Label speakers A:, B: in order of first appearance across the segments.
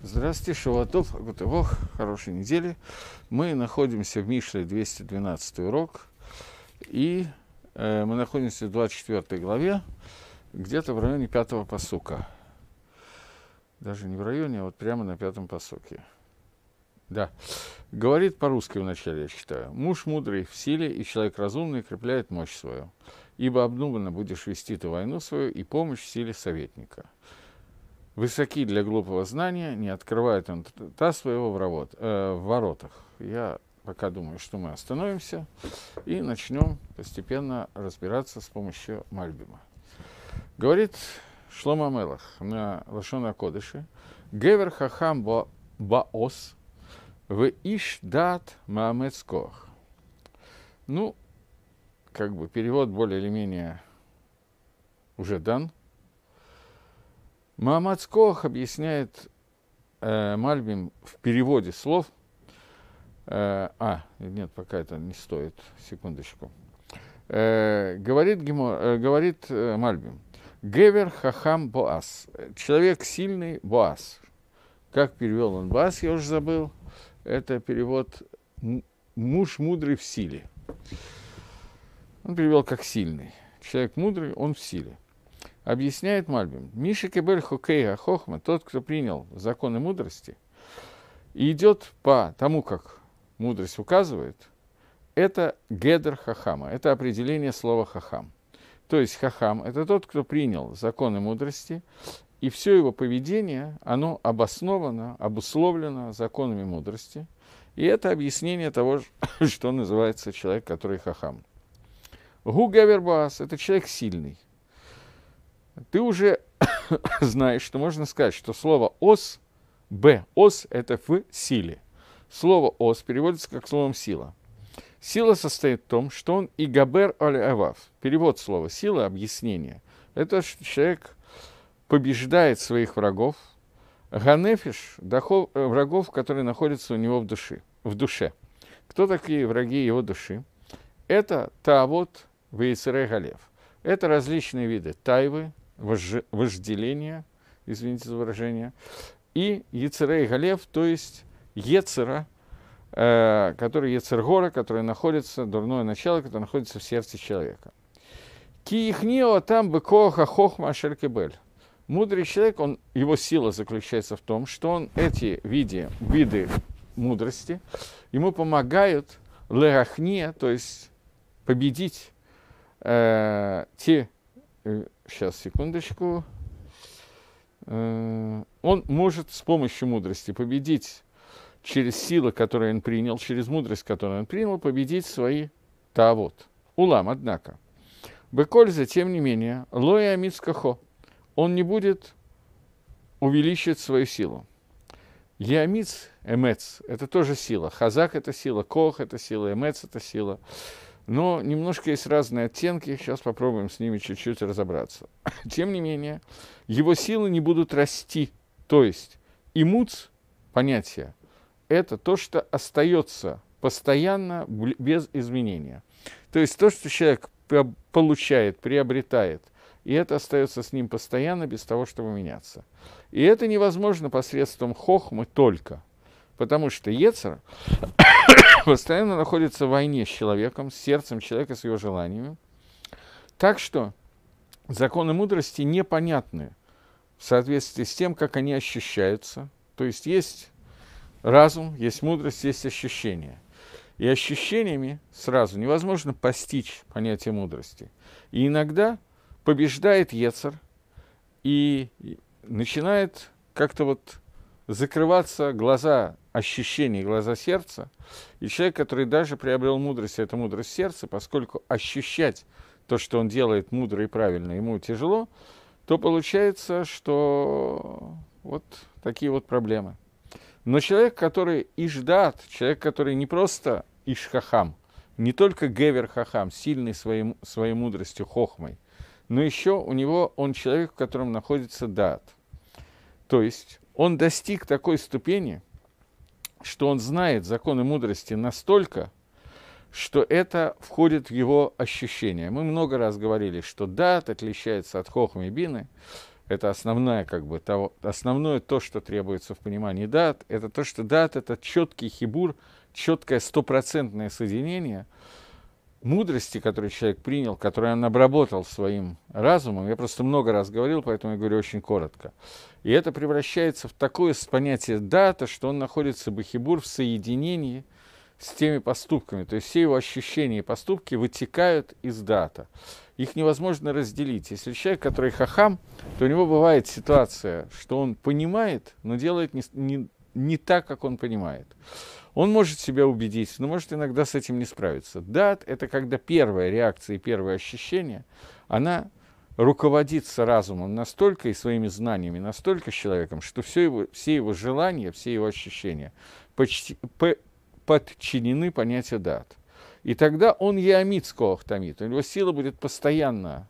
A: Здравствуйте, Шаватов, Агутывох, хорошей недели. Мы находимся в Мишле 212 урок, и э, мы находимся в 24 главе, где-то в районе 5 посука. Даже не в районе, а вот прямо на пятом посуке. Да. Говорит по-русски вначале, я читаю. «Муж мудрый в силе, и человек разумный крепляет мощь свою. Ибо обдуманно будешь вести ту войну свою, и помощь в силе советника» высоки для глупого знания, не открывает он та своего в, работ, э, в воротах. Я пока думаю, что мы остановимся и начнем постепенно разбираться с помощью Мальбима. Говорит Шлома Мелах на Лашона Кодыше, Гевер Хахам Баос, в Иш Дат Маамецкох. Ну, как бы перевод более или менее уже дан – Мамад Скох объясняет э, Мальбим в переводе слов. Э, а, нет, пока это не стоит. Секундочку. Э, говорит, Гимо, э, говорит э, Мальбим. Гевер Хахам Боас. Человек сильный Боас. Как перевел он Боас, я уже забыл. Это перевод муж мудрый в силе. Он перевел как сильный. Человек мудрый, он в силе. Объясняет Мальбим, Миша Кебель Хокея Хохма, тот, кто принял законы мудрости, и идет по тому, как мудрость указывает, это гедер хахама, это определение слова хахам. То есть хахам – это тот, кто принял законы мудрости, и все его поведение, оно обосновано, обусловлено законами мудрости. И это объяснение того, что называется человек, который хахам. Гу гавербас это человек сильный ты уже знаешь, что можно сказать, что слово «ос», «б», «ос» — это «в силе». Слово «ос» переводится как словом «сила». Сила состоит в том, что он и габер аль авав. Перевод слова «сила» — объяснение. Это человек побеждает своих врагов, ганефиш — э, врагов, которые находятся у него в душе. В душе. Кто такие враги его души? Это таавот вейцере галев. Это различные виды тайвы, вожделение, извините за выражение, и Яцера и Галев, то есть Ецера, э, который Ецергора, который находится, дурное начало, которое находится в сердце человека. Киихнио там бы коха хохма шеркебель. Мудрый человек, он, его сила заключается в том, что он эти виды, виды мудрости, ему помогают лерахне, то есть победить э, те э, сейчас, секундочку. Э, он может с помощью мудрости победить через силы, которые он принял, через мудрость, которую он принял, победить свои тавот. Улам, однако. Бекольза, тем не менее, лоя амицкахо, он не будет увеличивать свою силу. Ямиц, эмец – это тоже сила. Хазак – это сила, кох – это сила, эмец – это сила но немножко есть разные оттенки, сейчас попробуем с ними чуть-чуть разобраться. Тем не менее, его силы не будут расти, то есть имуц, понятие, это то, что остается постоянно без изменения. То есть то, что человек получает, приобретает, и это остается с ним постоянно без того, чтобы меняться. И это невозможно посредством хохмы только, потому что Ецер постоянно находится в войне с человеком, с сердцем человека, с его желаниями. Так что законы мудрости непонятны в соответствии с тем, как они ощущаются. То есть есть разум, есть мудрость, есть ощущения. И ощущениями сразу невозможно постичь понятие мудрости. И иногда побеждает Ецер и начинает как-то вот закрываться глаза ощущений глаза сердца, и человек, который даже приобрел мудрость, это мудрость сердца, поскольку ощущать то, что он делает мудро и правильно, ему тяжело, то получается, что вот такие вот проблемы. Но человек, который иждат, человек, который не просто ишхахам, не только гевер хахам, сильный своим своей мудростью, хохмой, но еще у него он человек, в котором находится дат. То есть он достиг такой ступени – что он знает законы мудрости настолько, что это входит в его ощущение. Мы много раз говорили, что дат отличается от хохмы Это основное, как бы, того, основное то, что требуется в понимании дат. Это то, что дат – это четкий хибур, четкое стопроцентное соединение – мудрости, которую человек принял, которую он обработал своим разумом, я просто много раз говорил, поэтому я говорю очень коротко. И это превращается в такое понятие дата, что он находится, Бахибур, в соединении с теми поступками. То есть все его ощущения и поступки вытекают из дата. Их невозможно разделить. Если человек, который хахам, то у него бывает ситуация, что он понимает, но делает не, не, не так, как он понимает. Он может себя убедить, но может иногда с этим не справиться. Дат это когда первая реакция и первое ощущение, она руководится разумом настолько и своими знаниями настолько с человеком, что все его, все его желания, все его ощущения почти, по, подчинены понятию дат. И тогда он ямит скоохтамит, у него сила будет постоянно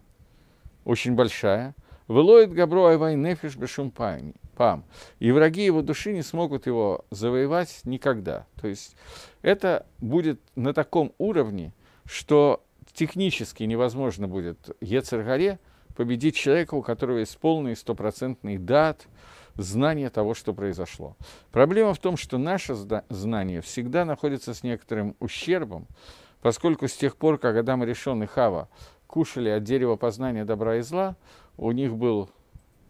A: очень большая. Вылоид габро айвай нефиш бешумпайми. Пам. И враги его души не смогут его завоевать никогда. То есть это будет на таком уровне, что технически невозможно будет Ецергаре победить человека, у которого есть полный стопроцентный дат, знание того, что произошло. Проблема в том, что наше знание всегда находится с некоторым ущербом, поскольку с тех пор, как Адам решен и Хава кушали от дерева познания добра и зла, у них был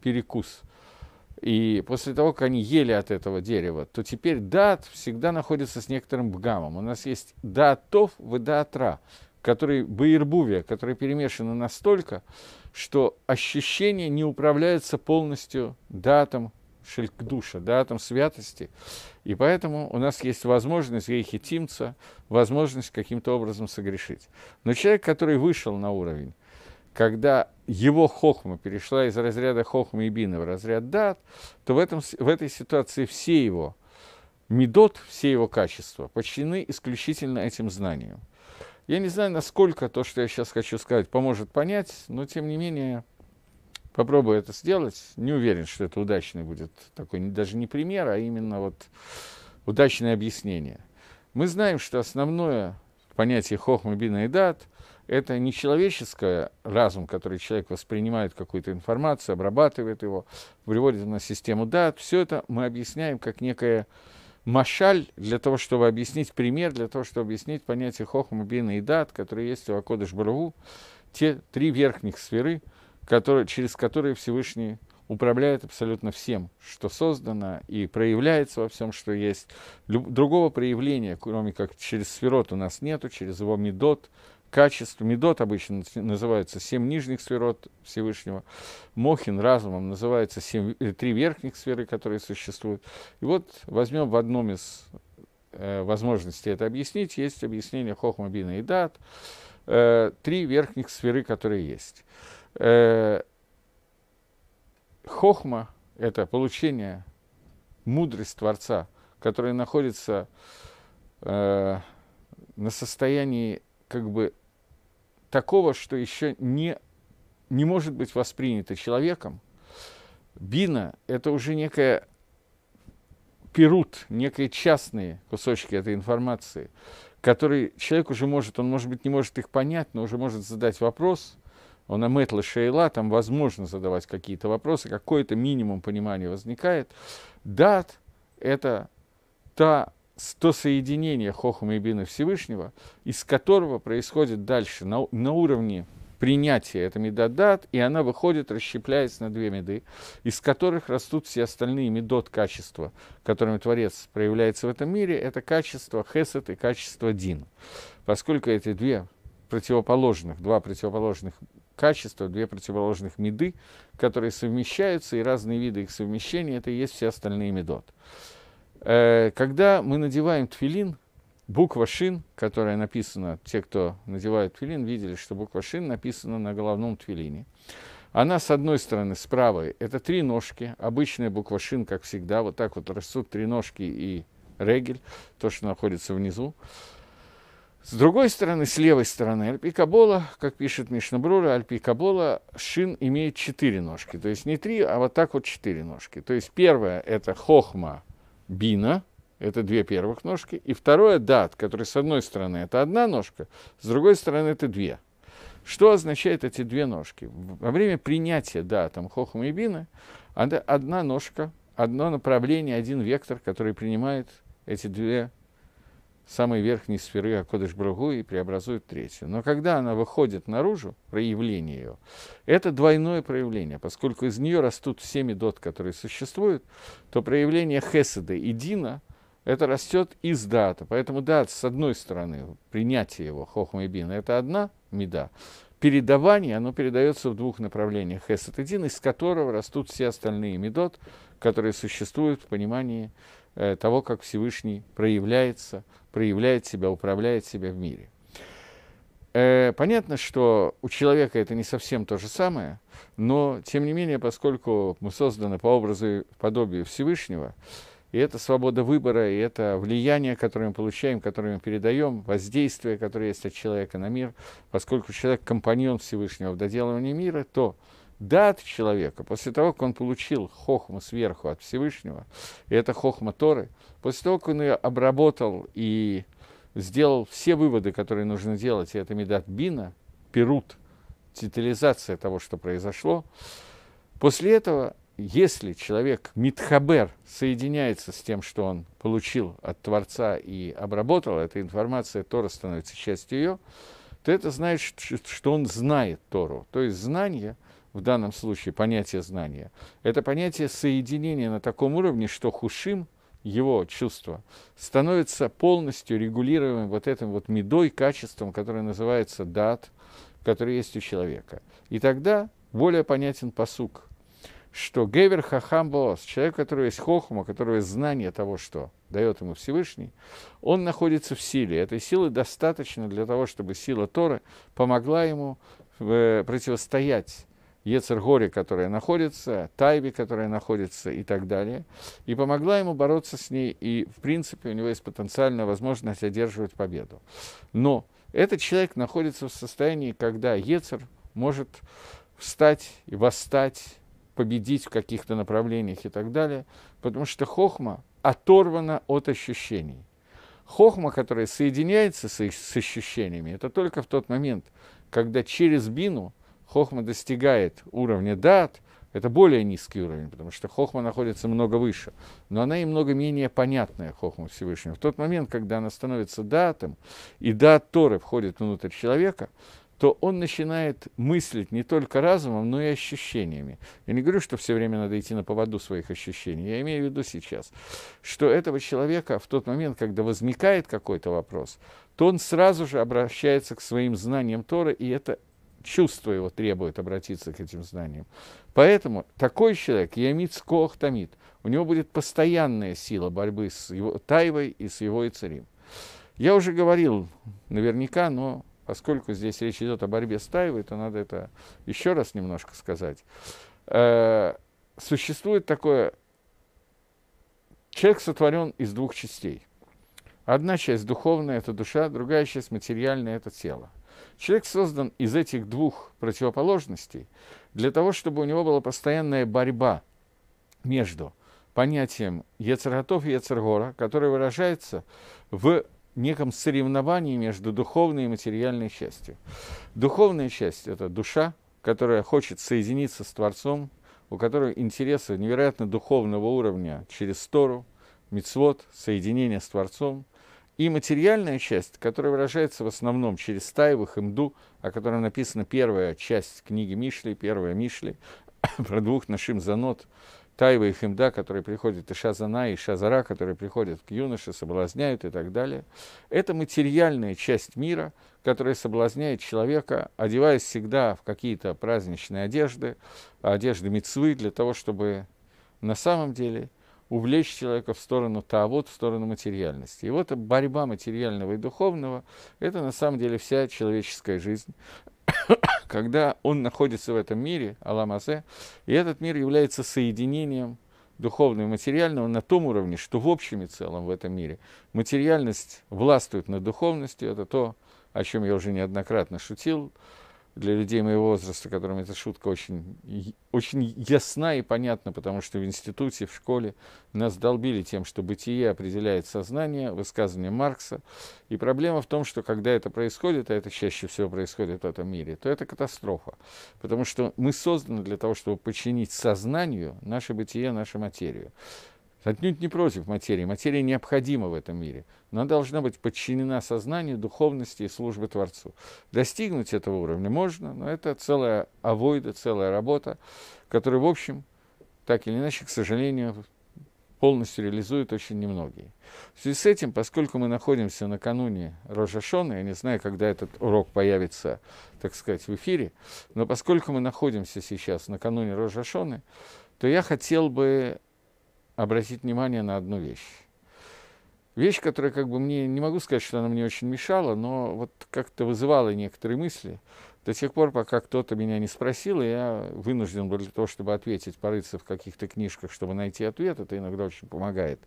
A: перекус – и после того, как они ели от этого дерева, то теперь дат всегда находится с некоторым бгамом. У нас есть датов в даатра, которые баирбувия, которые перемешаны настолько, что ощущение не управляется полностью датом шелькдуша, датом святости. И поэтому у нас есть возможность грехи возможность каким-то образом согрешить. Но человек, который вышел на уровень, когда его хохма перешла из разряда хохма и бина в разряд дат, то в, этом, в этой ситуации все его медот, все его качества подчинены исключительно этим знаниям. Я не знаю, насколько то, что я сейчас хочу сказать, поможет понять, но тем не менее попробую это сделать. Не уверен, что это удачный будет такой, даже не пример, а именно вот удачное объяснение. Мы знаем, что основное понятие хохма, бина и дат – это не человеческое разум, который человек воспринимает какую-то информацию, обрабатывает его, приводит на систему дат. Все это мы объясняем как некая машаль для того, чтобы объяснить пример, для того, чтобы объяснить понятие хохма, бина и дат, которые есть у Акодыш Барву, те три верхних сферы, которые, через которые Всевышний управляет абсолютно всем, что создано и проявляется во всем, что есть. Люб- другого проявления, кроме как через сферот у нас нету, через его медот, качеств, медот обычно называются семь нижних сферот Всевышнего, мохин разумом называется семь, э, три верхних сферы, которые существуют. И вот возьмем в одном из э, возможностей это объяснить, есть объяснение хохмабина и Дат, э, три верхних сферы, которые есть. Э, хохма – это получение мудрость Творца, которая находится э, на состоянии как бы такого, что еще не, не может быть воспринято человеком. Бина – это уже некая перут, некие частные кусочки этой информации, которые человек уже может, он, может быть, не может их понять, но уже может задать вопрос – он Аметла Шейла, там возможно задавать какие-то вопросы, какое-то минимум понимания возникает. Дат – это та то соединение Хохма и бина Всевышнего, из которого происходит дальше на, на уровне принятия это медодат, и она выходит, расщепляясь на две меды, из которых растут все остальные медот качества, которыми Творец проявляется в этом мире, это качество хесед и качество дин. Поскольку эти две противоположных, два противоположных качества, две противоположных меды, которые совмещаются, и разные виды их совмещения, это и есть все остальные медот. Э, когда мы надеваем твилин, буква шин, которая написана, те, кто надевает твилин, видели, что буква шин написана на головном твилине. Она, с одной стороны, справа, это три ножки, обычная буква шин, как всегда, вот так вот растут три ножки и регель, то, что находится внизу. С другой стороны, с левой стороны Альпикабола, как пишет Мишнабрура, Альпикабола шин имеет четыре ножки. То есть не три, а вот так вот четыре ножки. То есть первая это хохма, бина, это две первых ножки, и второе дат, который с одной стороны это одна ножка, с другой стороны это две. Что означают эти две ножки? Во время принятия датом хохма и бина, одна ножка, одно направление, один вектор, который принимает эти две самой верхней сферы Акодыш Брагу и преобразует третью. Но когда она выходит наружу, проявление ее, это двойное проявление, поскольку из нее растут семь медот, которые существуют, то проявление Хеседа и Дина – это растет из дата. Поэтому дат, с одной стороны, принятие его, хохма и бина, это одна меда. Передавание, оно передается в двух направлениях, хесед и дин, из которого растут все остальные медот, которые существуют в понимании Э, того, как Всевышний проявляется, проявляет себя, управляет себя в мире. Э, понятно, что у человека это не совсем то же самое, но, тем не менее, поскольку мы созданы по образу и подобию Всевышнего, и это свобода выбора, и это влияние, которое мы получаем, которое мы передаем, воздействие, которое есть от человека на мир, поскольку человек компаньон Всевышнего в доделывании мира, то да, человека, после того, как он получил хохму сверху от Всевышнего, и это хохма Торы, после того, как он ее обработал и сделал все выводы, которые нужно делать, и это Медат Бина, Перут, детализация того, что произошло, после этого, если человек Митхабер соединяется с тем, что он получил от Творца и обработал, эту информацию, Тора становится частью ее, то это значит, что он знает Тору. То есть знание – в данном случае понятие знания, это понятие соединения на таком уровне, что хушим, его чувство, становится полностью регулируемым вот этим вот медой, качеством, которое называется дат, который есть у человека. И тогда более понятен посук, что Гевер Хахам Боас, человек, у которого есть хохма, у которого есть знание того, что дает ему Всевышний, он находится в силе. Этой силы достаточно для того, чтобы сила Торы помогла ему э, противостоять Ецергоре, которая находится, Тайве, которая находится и так далее, и помогла ему бороться с ней, и, в принципе, у него есть потенциальная возможность одерживать победу. Но этот человек находится в состоянии, когда Ецер может встать и восстать, победить в каких-то направлениях и так далее, потому что хохма оторвана от ощущений. Хохма, которая соединяется с, с ощущениями, это только в тот момент, когда через бину – Хохма достигает уровня дат, это более низкий уровень, потому что хохма находится много выше, но она и много менее понятная хохма Всевышнего. В тот момент, когда она становится датом, и дат Торы входит внутрь человека, то он начинает мыслить не только разумом, но и ощущениями. Я не говорю, что все время надо идти на поводу своих ощущений. Я имею в виду сейчас, что этого человека в тот момент, когда возникает какой-то вопрос, то он сразу же обращается к своим знаниям Торы и это чувство его требует обратиться к этим знаниям. Поэтому такой человек, Ямиц Коах у него будет постоянная сила борьбы с его Тайвой и с его Ицерим. Я уже говорил наверняка, но поскольку здесь речь идет о борьбе с Тайвой, то надо это еще раз немножко сказать. Э, существует такое... Человек сотворен из двух частей. Одна часть духовная – это душа, другая часть материальная – это тело. Человек создан из этих двух противоположностей для того, чтобы у него была постоянная борьба между понятием Ецерготов и Ецергора, которое выражается в неком соревновании между духовной и материальной частью. Духовная часть – это душа, которая хочет соединиться с Творцом, у которой интересы невероятно духовного уровня через Тору, Мицвод, соединение с Творцом – и материальная часть, которая выражается в основном через Стаевых, Имду, о которой написана первая часть книги Мишли, первая Мишли, про двух Нашим Занот, Таева и Химда, которые приходят, и Шазана, и Шазара, которые приходят к юноше, соблазняют и так далее. Это материальная часть мира, которая соблазняет человека, одеваясь всегда в какие-то праздничные одежды, одежды мецвы, для того, чтобы на самом деле – увлечь человека в сторону таавот, в сторону материальности. И вот борьба материального и духовного – это на самом деле вся человеческая жизнь. Когда он находится в этом мире, Аламазе, и этот мир является соединением духовного и материального на том уровне, что в общем и целом в этом мире материальность властвует над духовностью, это то, о чем я уже неоднократно шутил, для людей моего возраста, которым эта шутка очень, очень ясна и понятна, потому что в институте, в школе нас долбили тем, что бытие определяет сознание, высказывание Маркса. И проблема в том, что когда это происходит, а это чаще всего происходит в этом мире, то это катастрофа. Потому что мы созданы для того, чтобы подчинить сознанию наше бытие, нашу материю. Отнюдь не против материи. Материя необходима в этом мире. Но она должна быть подчинена сознанию, духовности и службе Творцу. Достигнуть этого уровня можно, но это целая авойда, целая работа, которую, в общем, так или иначе, к сожалению, полностью реализуют очень немногие. В связи с этим, поскольку мы находимся накануне Рожашона, я не знаю, когда этот урок появится, так сказать, в эфире, но поскольку мы находимся сейчас накануне Рожашоны, то я хотел бы обратить внимание на одну вещь. Вещь, которая как бы мне, не могу сказать, что она мне очень мешала, но вот как-то вызывала некоторые мысли. До тех пор, пока кто-то меня не спросил, и я вынужден был для того, чтобы ответить, порыться в каких-то книжках, чтобы найти ответ. Это иногда очень помогает.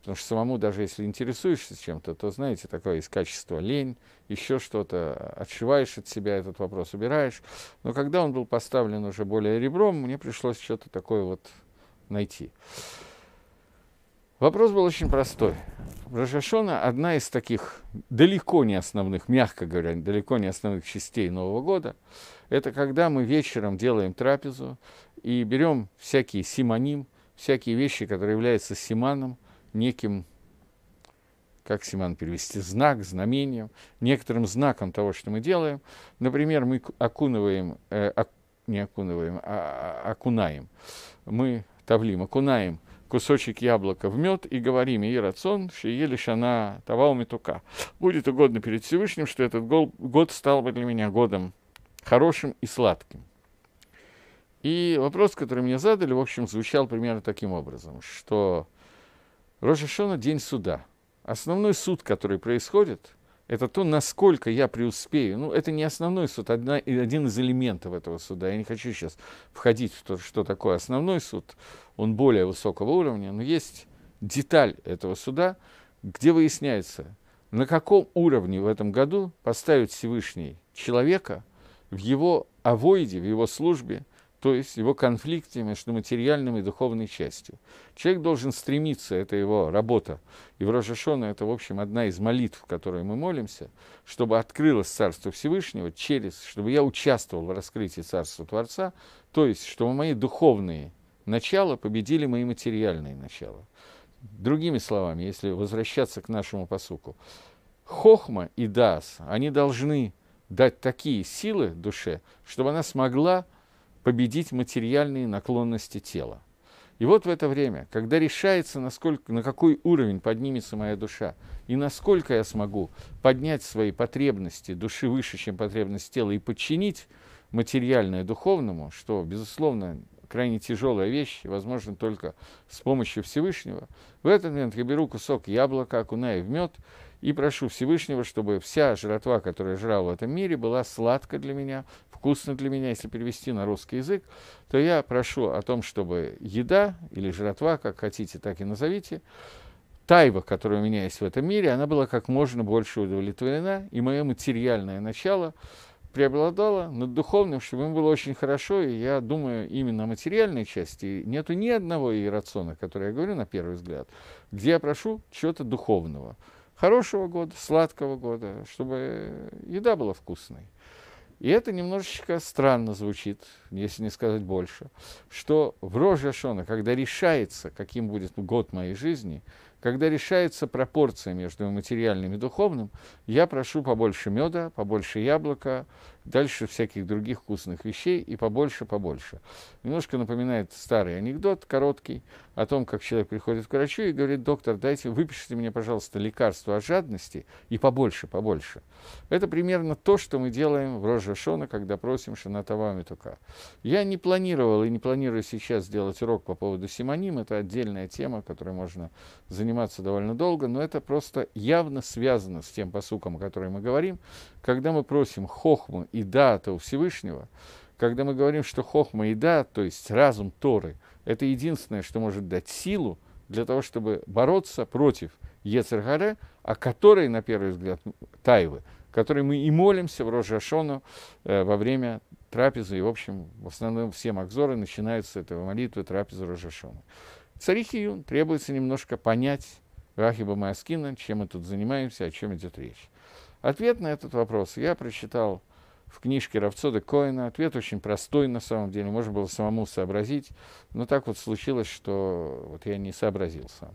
A: Потому что самому, даже если интересуешься чем-то, то, знаете, такое есть качество лень, еще что-то, отшиваешь от себя этот вопрос, убираешь. Но когда он был поставлен уже более ребром, мне пришлось что-то такое вот найти. Вопрос был очень простой. Рожашона – одна из таких далеко не основных, мягко говоря, далеко не основных частей Нового года. Это когда мы вечером делаем трапезу и берем всякие симоним, всякие вещи, которые являются симаном, неким, как симан перевести, знак, знамением, некоторым знаком того, что мы делаем. Например, мы окунываем, э, ок, не окунываем, а, а окунаем. Мы тавлим, окунаем – кусочек яблока в мед и говорим ей рацион, что шеели шана тавау метука. Будет угодно перед Всевышним, что этот год стал бы для меня годом хорошим и сладким. И вопрос, который мне задали, в общем, звучал примерно таким образом, что Рожешона – день суда. Основной суд, который происходит, это то, насколько я преуспею. Ну, это не основной суд, одна, один из элементов этого суда. Я не хочу сейчас входить в то, что такое основной суд. Он более высокого уровня, но есть деталь этого суда, где выясняется, на каком уровне в этом году поставит Всевышний человека в его авойде, в его службе, то есть его конфликте между материальным и духовной частью. Человек должен стремиться, это его работа. И в Рожешона это, в общем, одна из молитв, в которой мы молимся, чтобы открылось Царство Всевышнего через, чтобы я участвовал в раскрытии Царства Творца, то есть, чтобы мои духовные начала победили мои материальные начала. Другими словами, если возвращаться к нашему посуку, Хохма и Дас, они должны дать такие силы душе, чтобы она смогла победить материальные наклонности тела. И вот в это время, когда решается, насколько, на какой уровень поднимется моя душа, и насколько я смогу поднять свои потребности души выше, чем потребность тела, и подчинить материальное духовному, что, безусловно, крайне тяжелая вещь, возможно, только с помощью Всевышнего, в этот момент я беру кусок яблока, окуная в мед – и прошу Всевышнего, чтобы вся жратва, которая я жрал в этом мире, была сладко для меня, вкусно для меня. Если перевести на русский язык, то я прошу о том, чтобы еда или жратва, как хотите, так и назовите, тайва, которая у меня есть в этом мире, она была как можно больше удовлетворена, и мое материальное начало преобладало над духовным, чтобы им было очень хорошо, и я думаю именно о материальной части. Нету ни одного ирациона, который я говорю на первый взгляд, где я прошу чего-то духовного – хорошего года, сладкого года, чтобы еда была вкусной. И это немножечко странно звучит, если не сказать больше, что в Рожь шона, когда решается, каким будет год моей жизни, когда решается пропорция между материальным и духовным, я прошу побольше меда, побольше яблока дальше всяких других вкусных вещей и побольше, побольше. Немножко напоминает старый анекдот, короткий, о том, как человек приходит к врачу и говорит, доктор, дайте, выпишите мне, пожалуйста, лекарство от жадности и побольше, побольше. Это примерно то, что мы делаем в Рожа Шона, когда просим Шанатава Митука. Я не планировал и не планирую сейчас сделать урок по поводу Симоним, это отдельная тема, которой можно заниматься довольно долго, но это просто явно связано с тем посуком, о котором мы говорим, когда мы просим хохму и дата у Всевышнего, когда мы говорим, что хохма и да, то есть разум Торы, это единственное, что может дать силу для того, чтобы бороться против Ецергаре, о которой, на первый взгляд, тайвы, которой мы и молимся в Рожашону э, во время трапезы, и, в общем, в основном все макзоры начинаются с этого молитвы трапезы Рожашона. Царихию требуется немножко понять Рахиба Маяскина, чем мы тут занимаемся, о чем идет речь. Ответ на этот вопрос я прочитал в книжке Равцода Коина. Ответ очень простой на самом деле, можно было самому сообразить, но так вот случилось, что вот я не сообразил сам.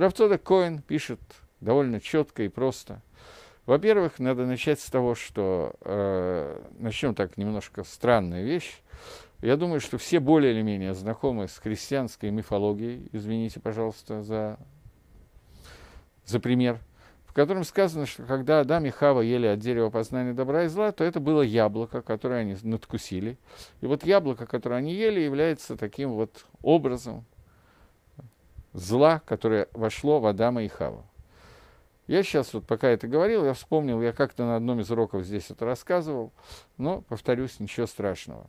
A: Равцода Коин пишет довольно четко и просто. Во-первых, надо начать с того, что э, начнем так немножко странная вещь. Я думаю, что все более или менее знакомы с христианской мифологией. Извините, пожалуйста, за, за пример – котором сказано, что когда Адам и Хава ели от дерева познания добра и зла, то это было яблоко, которое они надкусили. И вот яблоко, которое они ели, является таким вот образом зла, которое вошло в Адама и Хава. Я сейчас, вот пока это говорил, я вспомнил, я как-то на одном из уроков здесь это рассказывал, но, повторюсь, ничего страшного,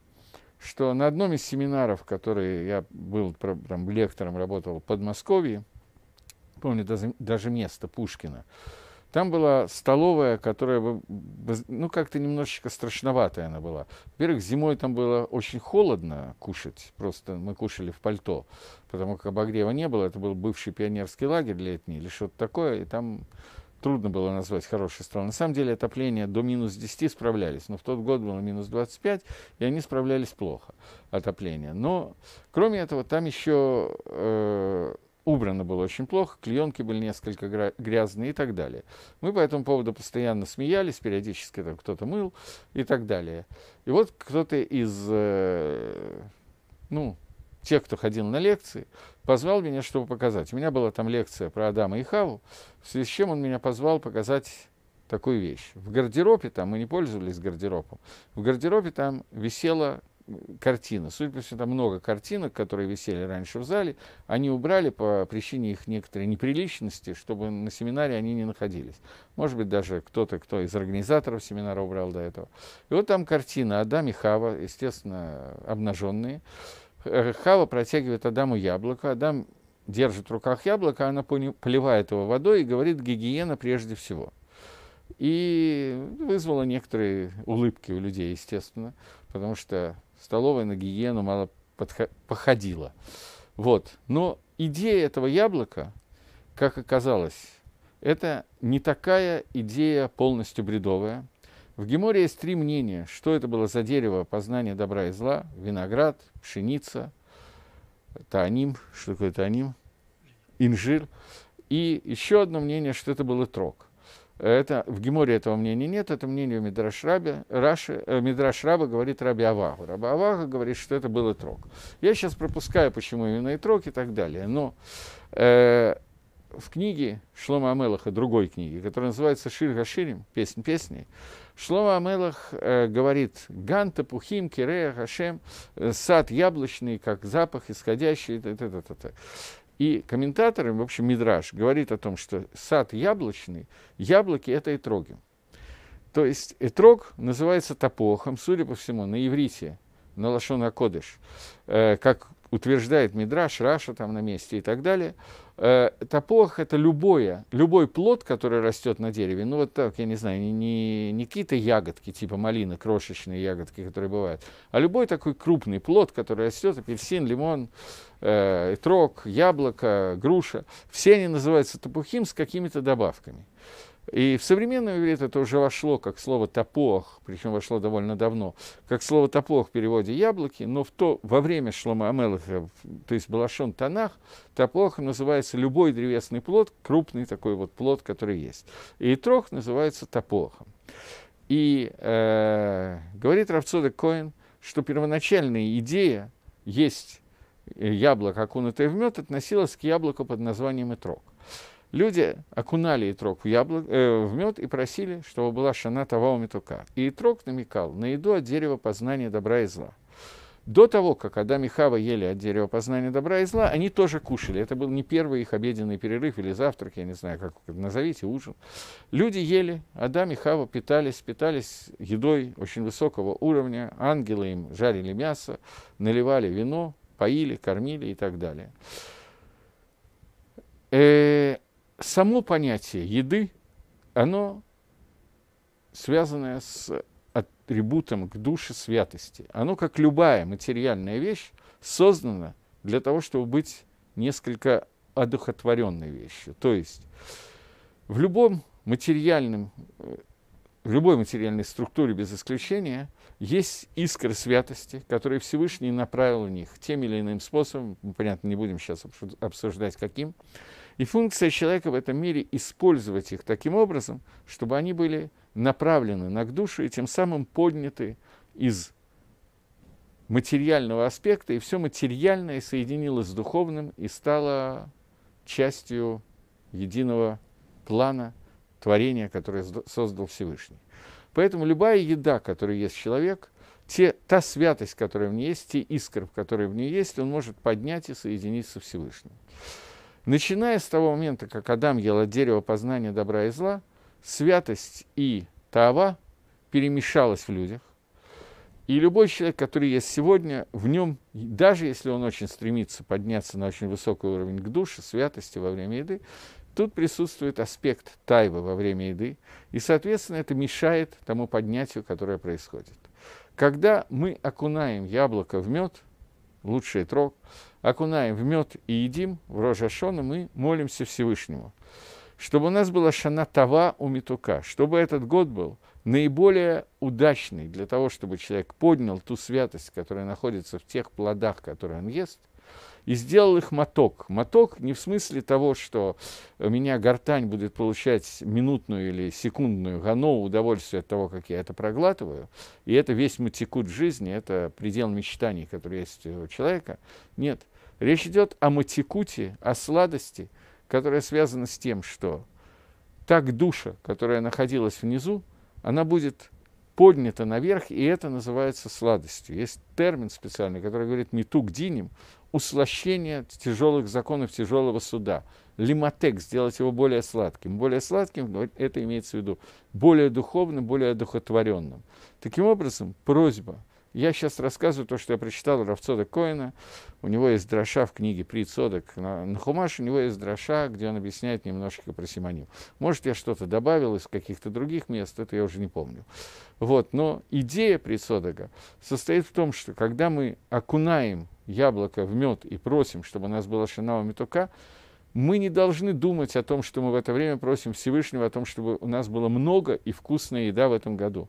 A: что на одном из семинаров, который я был там, лектором, работал в Подмосковье, помню даже, даже место Пушкина. Там была столовая, которая, ну, как-то немножечко страшноватая она была. Во-первых, зимой там было очень холодно кушать, просто мы кушали в пальто, потому как обогрева не было, это был бывший пионерский лагерь летний или что-то такое, и там трудно было назвать хорошей страной. На самом деле отопление до минус 10 справлялись, но в тот год было минус 25, и они справлялись плохо, отопление. Но, кроме этого, там еще э, убрано было очень плохо, клеенки были несколько грязные и так далее. Мы по этому поводу постоянно смеялись, периодически там кто-то мыл и так далее. И вот кто-то из, э, ну, тех, кто ходил на лекции, позвал меня, чтобы показать. У меня была там лекция про Адама и Хаву, в связи с чем он меня позвал показать такую вещь. В гардеробе там, мы не пользовались гардеробом, в гардеробе там висела картина. Судя по всему, там много картинок, которые висели раньше в зале. Они убрали по причине их некоторой неприличности, чтобы на семинаре они не находились. Может быть, даже кто-то, кто из организаторов семинара убрал до этого. И вот там картина Адам и Хава, естественно, обнаженные. Э, Хава протягивает Адаму яблоко, Адам держит в руках яблоко, она поливает его водой и говорит «гигиена прежде всего» и вызвало некоторые улыбки у людей, естественно, потому что столовая на гигиену мало походила. Вот. Но идея этого яблока, как оказалось, это не такая идея полностью бредовая. В Геморе есть три мнения, что это было за дерево познания добра и зла, виноград, пшеница, тааним, что такое тааним, инжир, и еще одно мнение, что это был итрок. Это, в Геморе этого мнения нет, это мнение Мидраш, Раби, Раши, Мидраш Раба говорит Раби Авагу. Раби Авага говорит, что это был Итрок. Я сейчас пропускаю, почему именно Итрок и так далее, но э, в книге Шлома Амелаха, другой книге, которая называется «Шир Гаширим», «Песнь песней, Шлома Амелах э, говорит «Ганта, Пухим, Кирея, Хашем, сад яблочный, как запах исходящий». Т -т -т -т -т. И комментаторы, в общем, Мидраш говорит о том, что сад яблочный, яблоки – это и этрогим. То есть этрог называется топохом, судя по всему, на иврите, на лошона кодыш, э, как утверждает Мидраш, Раша там на месте и так далее – Э, Топорх – это любое, любой плод, который растет на дереве. Ну, вот так, я не знаю, не, не какие-то ягодки, типа малины, крошечные ягодки, которые бывают, а любой такой крупный плод, который растет, апельсин, лимон, э, трог, яблоко, груша, все они называются топухим с какими-то добавками. И в современном иврите это уже вошло как слово «топох», причем вошло довольно давно, как слово «топох» в переводе «яблоки», но в то, во время Шлома Амелаха, то есть Балашон Танах, «топох» называется любой древесный плод, крупный такой вот плод, который есть. И трох называется «топохом». И э, говорит Равцодек Коин, что первоначальная идея есть э, яблоко, окунутое в мед, относилась к яблоку под названием «итрок». Люди окунали итрок в, яблок, э, в мед и просили, чтобы была шана тава умитука. И итрок намекал на еду от дерева познания добра и зла. До того, как Адам и Хава ели от дерева познания добра и зла, они тоже кушали. Это был не первый их обеденный перерыв или завтрак, я не знаю, как назовите, ужин. Люди ели, Адам и Хава питались, питались едой очень высокого уровня. Ангелы им жарили мясо, наливали вино, поили, кормили и так далее. Э, само понятие еды, оно связанное с атрибутом к душе святости. Оно, как любая материальная вещь, создано для того, чтобы быть несколько одухотворенной вещью. То есть в любом материальном, э, в любой материальной структуре без исключения есть искры святости, которые Всевышний направил в них тем или иным способом, мы, понятно, не будем сейчас обсуждать каким, и функция человека в этом мире – использовать их таким образом, чтобы они были направлены на к душу и тем самым подняты из материального аспекта, и все материальное соединилось с духовным и стало частью единого плана творения, которое создал Всевышний. Поэтому любая еда, которую ест человек, те, та святость, которая в ней есть, те искры, которые в ней есть, он может поднять и соединиться со Всевышним. Начиная с того момента, как Адам ел от дерева познания добра и зла, святость и тава перемешалась в людях. И любой человек, который есть сегодня, в нем, даже если он очень стремится подняться на очень высокий уровень к душе, святости во время еды, тут присутствует аспект тайвы во время еды, и, соответственно, это мешает тому поднятию, которое происходит. Когда мы окунаем яблоко в мед, лучший трог, окунаем в мед и едим, в Рожашона мы молимся Всевышнему. Чтобы у нас была шана шанатава у метука, чтобы этот год был наиболее удачный для того, чтобы человек поднял ту святость, которая находится в тех плодах, которые он ест, и сделал их моток. Моток не в смысле того, что у меня гортань будет получать минутную или секундную гано удовольствие от того, как я это проглатываю, и это весь матекут жизни, это предел мечтаний, который есть у человека. Нет, Речь идет о матикуте, о сладости, которая связана с тем, что так душа, которая находилась внизу, она будет поднята наверх, и это называется сладостью. Есть термин специальный, который говорит «метук диним», услощение тяжелых законов тяжелого суда. Лиматек, сделать его более сладким. Более сладким, это имеется в виду, более духовным, более одухотворенным. Таким образом, просьба – я сейчас рассказываю то, что я прочитал у Равцода Коина. У него есть дроша в книге «При Цодок» на, на Хумаш. У него есть дроша, где он объясняет немножечко про Симоним. Может, я что-то добавил из каких-то других мест, это я уже не помню. Вот, но идея «При Цодока» состоит в том, что когда мы окунаем яблоко в мед и просим, чтобы у нас была шинава метука, мы не должны думать о том, что мы в это время просим Всевышнего, о том, чтобы у нас было много и вкусная еда в этом году.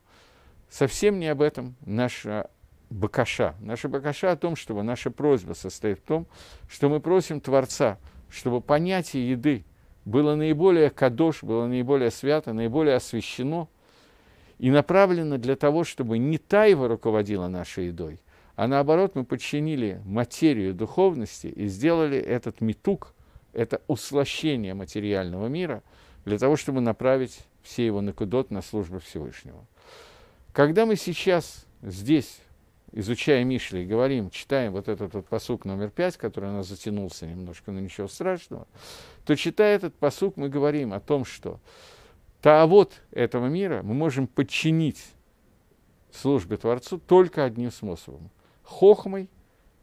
A: Совсем не об этом наша бакаша. Наша бакаша о том, чтобы наша просьба состоит в том, что мы просим Творца, чтобы понятие еды было наиболее кадош, было наиболее свято, наиболее освящено и направлено для того, чтобы не тайва руководила нашей едой, а наоборот мы подчинили материю духовности и сделали этот метук, это услощение материального мира, для того, чтобы направить все его накудот на службу Всевышнего. Когда мы сейчас здесь, изучая Мишли, говорим, читаем вот этот вот посук номер пять, который у нас затянулся немножко, но ничего страшного, то читая этот посук, мы говорим о том, что вот этого мира мы можем подчинить службе Творцу только одним способом – хохмой,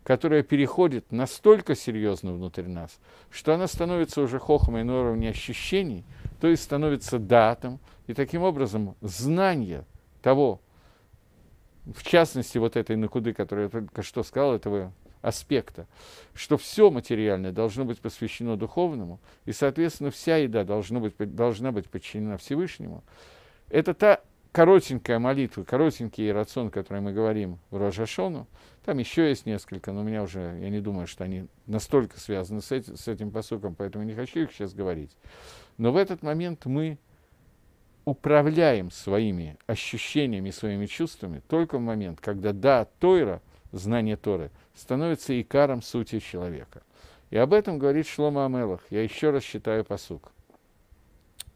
A: которая переходит настолько серьезно внутрь нас, что она становится уже хохмой на уровне ощущений, то есть становится датом, и таким образом знание – того, в частности, вот этой накуды, которую я только что сказал, этого аспекта, что все материальное должно быть посвящено духовному, и, соответственно, вся еда должна быть, должна быть подчинена Всевышнему, это та коротенькая молитва, коротенький рацион, который мы говорим в Рожашону, там еще есть несколько, но у меня уже, я не думаю, что они настолько связаны с, эти, с этим посуком, поэтому не хочу их сейчас говорить. Но в этот момент мы управляем своими ощущениями, своими чувствами только в момент, когда да, Тойра, знание Торы, становится икаром сути человека. И об этом говорит Шлома Амелах. Я еще раз считаю посук.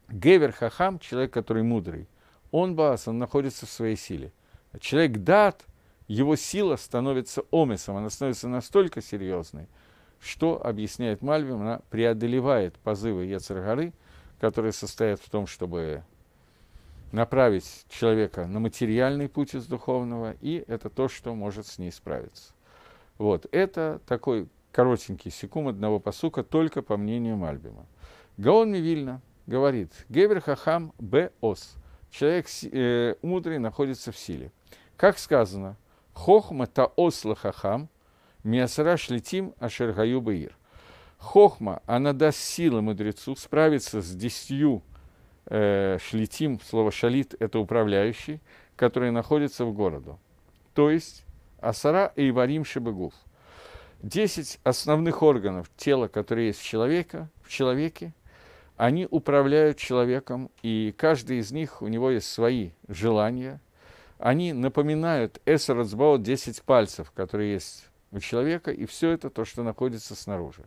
A: Гевер Хахам, человек, который мудрый, он баас, он находится в своей силе. А человек дат, его сила становится омесом, она становится настолько серьезной, что, объясняет Мальвим, она преодолевает позывы Яцергары, которые состоят в том, чтобы направить человека на материальный путь из духовного, и это то, что может с ней справиться. Вот, это такой коротенький секум одного посука, только по мнению Мальбима. Гаон Мивильна говорит, Гевер Хахам Б. Ос, человек э, мудрый находится в силе. Как сказано, Хохма та осла хахам, миасара шлетим ашергаю баир. Хохма, она даст силы мудрецу справиться с десятью Э, шлитим, слово шалит – это управляющий, который находится в городе. То есть асара и варим шебегуф. Десять основных органов тела, которые есть в, человека, в человеке, они управляют человеком, и каждый из них, у него есть свои желания. Они напоминают эсер Эсерацбао 10 пальцев, которые есть у человека, и все это то, что находится снаружи.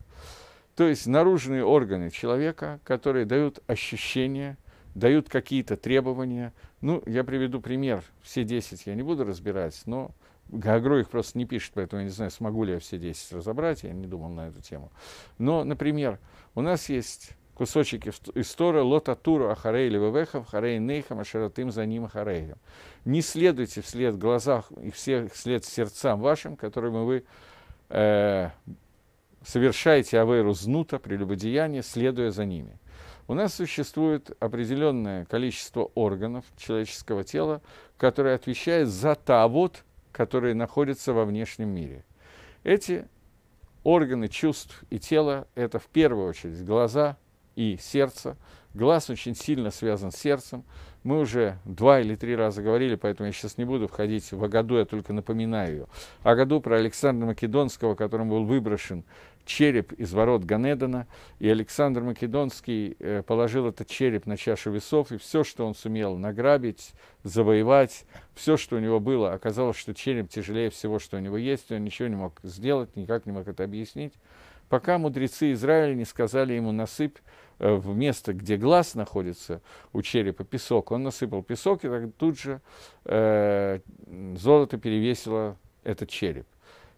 A: То есть наружные органы человека, которые дают ощущение – дают какие-то требования. Ну, я приведу пример. Все 10 я не буду разбирать, но Гагро их просто не пишет, поэтому я не знаю, смогу ли я все 10 разобрать, я не думал на эту тему. Но, например, у нас есть кусочек истории Тора «Лота Туру Ахарей Левевехам, Харей Нейхам, Ашератым за ним Ахареем». Не следуйте вслед глазах и всех вслед сердцам вашим, которыми вы э, совершаете Аверу Знута, прелюбодеяние, следуя за ними. У нас существует определенное количество органов человеческого тела, которые отвечают за тавод, которые находятся во внешнем мире. Эти органы чувств и тела – это в первую очередь глаза и сердце. Глаз очень сильно связан с сердцем. Мы уже два или три раза говорили, поэтому я сейчас не буду входить в Агаду, я только напоминаю ее. Агаду про Александра Македонского, которым был выброшен череп из ворот Ганедана, и Александр Македонский э, положил этот череп на чашу весов, и все, что он сумел награбить, завоевать, все, что у него было, оказалось, что череп тяжелее всего, что у него есть, и он ничего не мог сделать, никак не мог это объяснить, пока мудрецы Израиля не сказали ему насыпь э, в место, где глаз находится у черепа, песок. Он насыпал песок, и так тут же э, золото перевесило этот череп.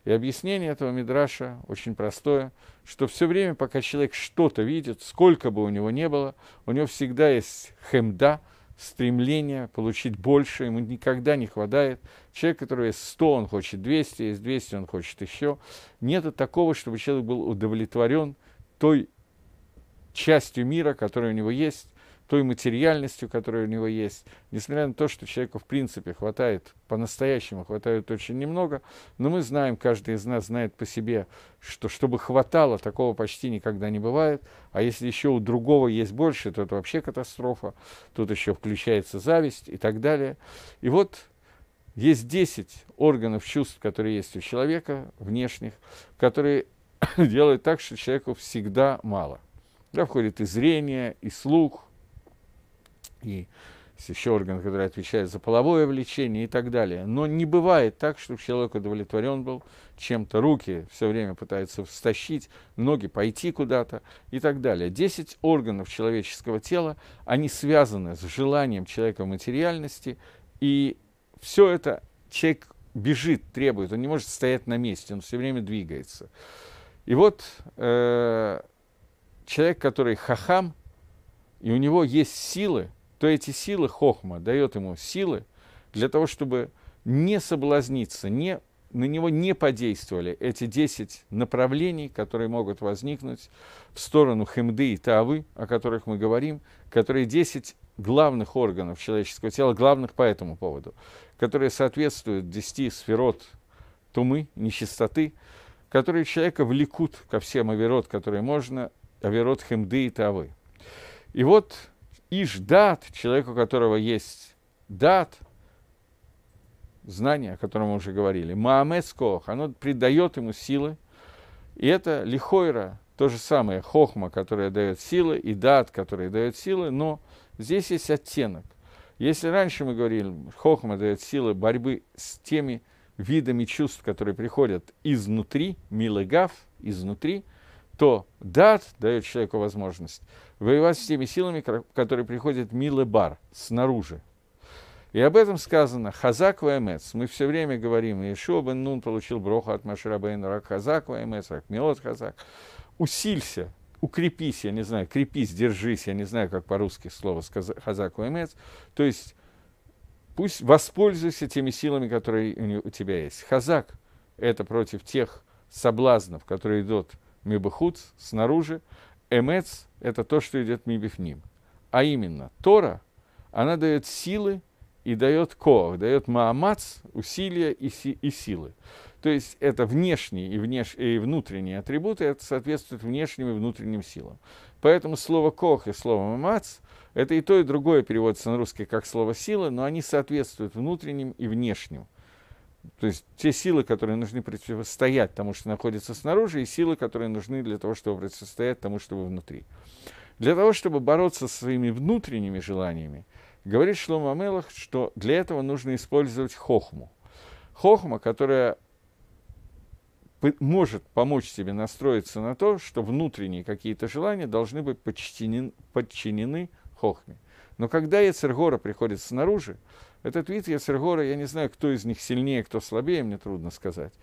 A: И объяснение этого Мидраша очень простое, что все время, пока человек что-то видит, сколько бы у него ни было, у него всегда есть хемда, стремление получить больше, ему никогда не хватает. Человек, который есть 100, он хочет 200, есть 200, он хочет еще. Нет такого, чтобы человек был удовлетворен той частью мира, которая у него есть, той материальностью, которая у него есть, несмотря на то, что человеку в принципе хватает, по-настоящему хватает очень немного, но мы знаем, каждый из нас знает по себе, что чтобы хватало, такого почти никогда не бывает, а если еще у другого есть больше, то это вообще катастрофа, тут еще включается зависть и так далее. И вот есть 10 органов чувств, которые есть у человека, внешних, которые делают так, что человеку всегда мало – Туда входит и зрение, и слух, и есть еще орган, который отвечает за половое влечение и так далее. Но не бывает так, чтобы человек удовлетворен был чем-то. Руки все время пытаются стащить, ноги пойти куда-то и так далее. Десять органов человеческого тела, они связаны с желанием человека материальности, и все это человек бежит, требует, он не может стоять на месте, он все время двигается. И вот э, человек, который хахам, и у него есть силы, то эти силы, хохма, дает ему силы для того, чтобы не соблазниться, не, на него не подействовали эти 10 направлений, которые могут возникнуть в сторону хемды и тавы, о которых мы говорим, которые 10 главных органов человеческого тела, главных по этому поводу, которые соответствуют 10 сферот тумы, нечистоты, которые человека влекут ко всем авирот, которые можно, Аверот Хемды и Тавы. И вот Иш Дат, человек, у которого есть Дат, знание, о котором мы уже говорили, Маамес Кох, оно придает ему силы, и это Лихойра, то же самое, хохма, которая дает силы, и дат, которая дает силы, но здесь есть оттенок. Если раньше мы говорили, хохма дает силы борьбы с теми видами чувств, которые приходят изнутри, милыгав, изнутри – то дат дает человеку возможность воевать с теми силами, которые приходят милый бар снаружи. И об этом сказано «Хазак ваэмец». Мы все время говорим, Иешуа бен Нун получил броху от Маширабейна, рак хазак ваэмец, рак милот хазак. Усилься, укрепись, я не знаю, крепись, держись, я не знаю, как по-русски слово «хазак ваэмец». То есть пусть воспользуйся теми силами, которые у тебя есть. Хазак – это против тех соблазнов, которые идут – мибхут – снаружи, эмец – это то, что идет мибихним. А именно, Тора, она дает силы и дает коах, дает маамац, усилия и, си, и силы. То есть это внешние и, внеш... и внутренние атрибуты, это соответствует внешним и внутренним силам. Поэтому слово «кох» и слово «мац» — это и то, и другое переводится на русский как слово «сила», но они соответствуют внутренним и внешним то есть те силы, которые нужны противостоять тому, что находится снаружи, и силы, которые нужны для того, чтобы противостоять тому, что внутри. Для того, чтобы бороться со своими внутренними желаниями, говорит Шлома Мелах, что для этого нужно использовать хохму. Хохма, которая может помочь тебе настроиться на то, что внутренние какие-то желания должны быть подчинены, подчинены хохме. Но когда Ецергора приходит снаружи, этот вид Яцергора, я не знаю, кто из них сильнее, кто слабее, мне трудно сказать.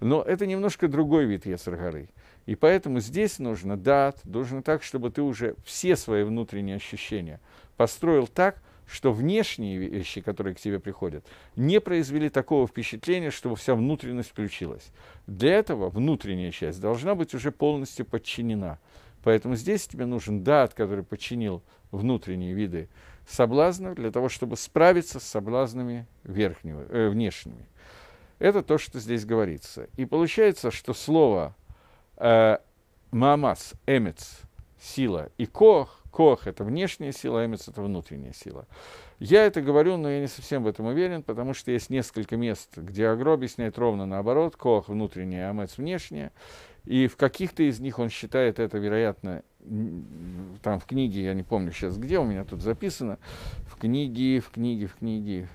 A: Но это немножко другой вид Яцергоры. И поэтому здесь нужно дат, нужно так, чтобы ты уже все свои внутренние ощущения построил так, что внешние вещи, которые к тебе приходят, не произвели такого впечатления, чтобы вся внутренность включилась. Для этого внутренняя часть должна быть уже полностью подчинена. Поэтому здесь тебе нужен дат, который подчинил внутренние виды соблазнов для того, чтобы справиться с соблазнами верхнего, э, внешними. Это то, что здесь говорится. И получается, что слово э, «маамас», «эмец», «сила» и «кох», «кох» — это внешняя сила, а «эмец» — это внутренняя сила. Я это говорю, но я не совсем в этом уверен, потому что есть несколько мест, где Агро объясняет ровно наоборот. Кох – внутреннее, амец – внешнее. И в каких-то из них он считает это, вероятно, там в книге, я не помню сейчас где, у меня тут записано, в книге, в книге, в книге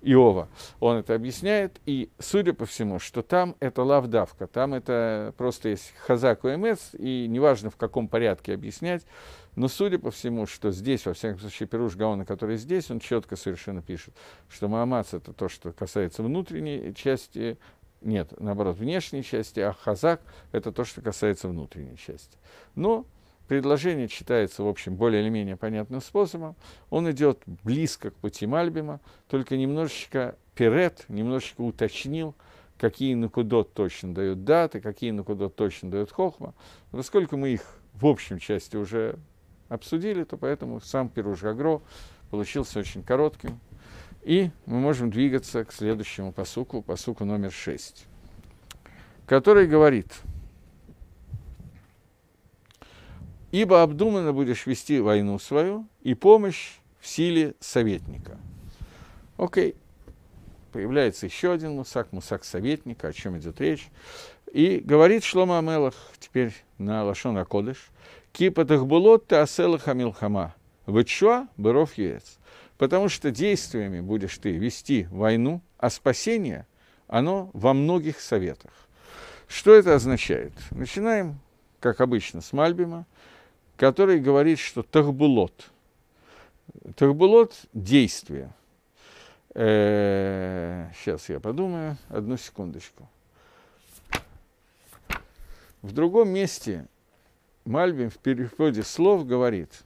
A: Иова. Он это объясняет, и судя по всему, что там это лавдавка, там это просто есть хазак ОМС, и неважно в каком порядке объяснять, но судя по всему, что здесь, во всяком случае, Пируш Гаона, который здесь, он четко совершенно пишет, что Маамац – это то, что касается внутренней части нет, наоборот, внешней части, а хазак – это то, что касается внутренней части. Но предложение читается, в общем, более или менее понятным способом. Он идет близко к пути Мальбима, только немножечко перед, немножечко уточнил, какие накудот точно дают даты, какие накудот точно дают хохма. Но поскольку мы их в общем части уже обсудили, то поэтому сам Пируш получился очень коротким, и мы можем двигаться к следующему посуку, посуку номер 6, который говорит, «Ибо обдуманно будешь вести войну свою, и помощь в силе советника». Окей, появляется еще один мусак, мусак советника, о чем идет речь. И говорит Шлома Амелах, теперь на Лашона Кодыш, «Кипа тахбулот ты аселаха милхама, вычуа быров юец». Потому что действиями будешь ты вести войну, а спасение, оно во многих советах. Что это означает? Начинаем, как обычно, с Мальбима, который говорит, что тахбулот. Тахбулот – действие. сейчас э, я подумаю, одну секундочку. В другом месте Мальбим в переводе слов говорит –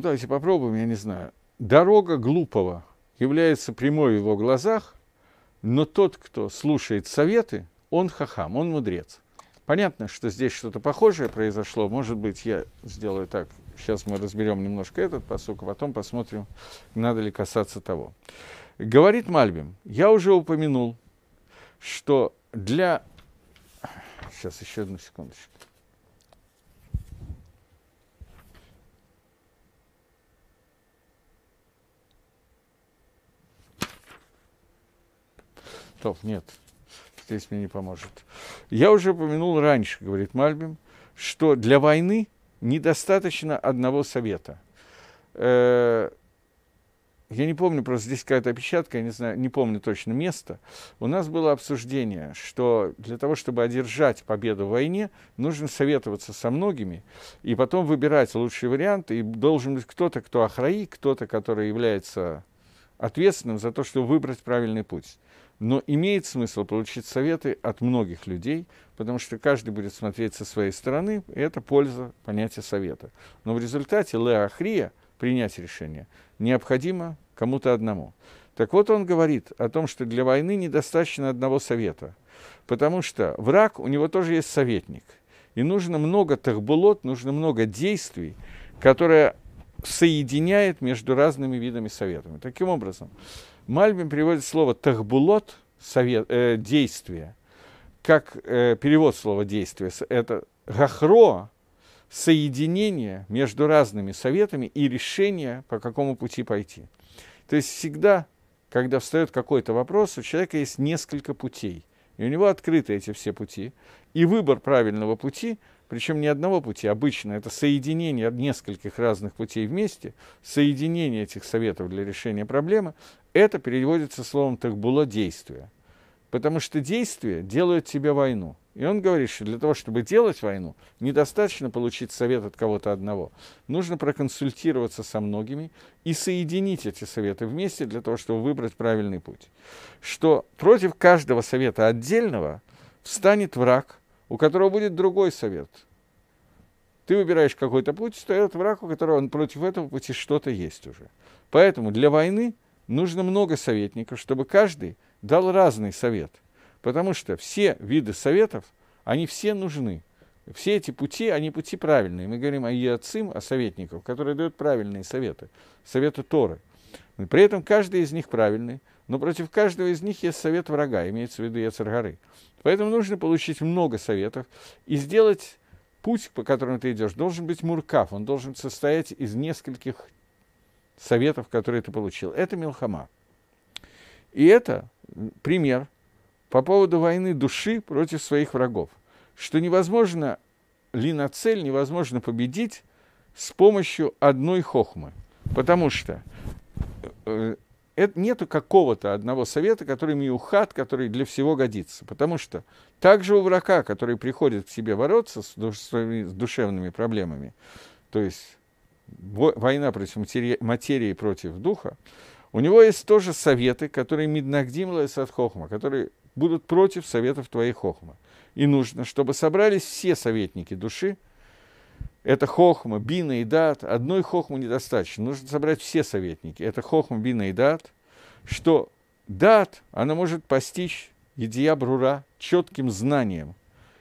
A: Ну, давайте попробуем, я не знаю. Дорога глупого является прямой в его глазах, но тот, кто слушает советы, он хахам, он мудрец. Понятно, что здесь что-то похожее произошло. Может быть, я сделаю так. Сейчас мы разберем немножко этот посук, а потом посмотрим, надо ли касаться того. Говорит Мальбим, я уже упомянул, что для... Сейчас еще одну секундочку. Тов, нет, здесь мне не поможет. Я уже упомянул раньше, говорит Мальбим, что для войны недостаточно одного совета. Э-э- я не помню, просто здесь какая-то опечатка, я не знаю, не помню точно место. У нас было обсуждение, что для того, чтобы одержать победу в войне, нужно советоваться со многими и потом выбирать лучший вариант. И должен быть кто-то, кто охраи, кто-то, который является ответственным за то, чтобы выбрать правильный путь. Но имеет смысл получить советы от многих людей, потому что каждый будет смотреть со своей стороны, и это польза понятия совета. Но в результате леохрия, принять решение, необходимо кому-то одному. Так вот он говорит о том, что для войны недостаточно одного совета, потому что враг, у него тоже есть советник. И нужно много тахбулот, нужно много действий, которые соединяет между разными видами советами. Таким образом, Мальбин приводит слово «тахбулот» совет, э, «действие», как э, перевод слова «действие». Это «гахро» – соединение между разными советами и решение, по какому пути пойти. То есть всегда, когда встает какой-то вопрос, у человека есть несколько путей. И у него открыты эти все пути. И выбор правильного пути – причем не одного пути, обычно это соединение нескольких разных путей вместе, соединение этих советов для решения проблемы, это переводится словом «тахбула» – действие. Потому что действие делает тебе войну. И он говорит, что для того, чтобы делать войну, недостаточно получить совет от кого-то одного. Нужно проконсультироваться со многими и соединить эти советы вместе для того, чтобы выбрать правильный путь. Что против каждого совета отдельного встанет враг, у которого будет другой совет. Ты выбираешь какой-то путь, стоит враг, у которого он против этого пути что-то есть уже. Поэтому для войны нужно много советников, чтобы каждый дал разный совет. Потому что все виды советов, они все нужны. Все эти пути, они пути правильные. Мы говорим о Иоцим, о советниках, которые дают правильные советы, советы Торы. При этом каждый из них правильный, но против каждого из них есть совет врага, имеется в виду Ецаргары. Поэтому нужно получить много советов и сделать путь, по которому ты идешь, должен быть муркав, он должен состоять из нескольких советов, которые ты получил. Это Милхама. И это пример по поводу войны души против своих врагов, что невозможно ли на цель, невозможно победить с помощью одной хохмы, потому что э, это нету какого-то одного совета, который миухат, который для всего годится. Потому что также у врага, который приходит к себе бороться с, душ, с душевными проблемами, то есть война против материи, материи против духа, у него есть тоже советы, которые Миднагдим Лайсад Хохма, которые будут против советов твоей Хохма. И нужно, чтобы собрались все советники души – это хохма, бина и дат. Одной хохмы недостаточно. Нужно собрать все советники. Это хохма, бина и дат. Что дат, она может постичь идея брура четким знанием.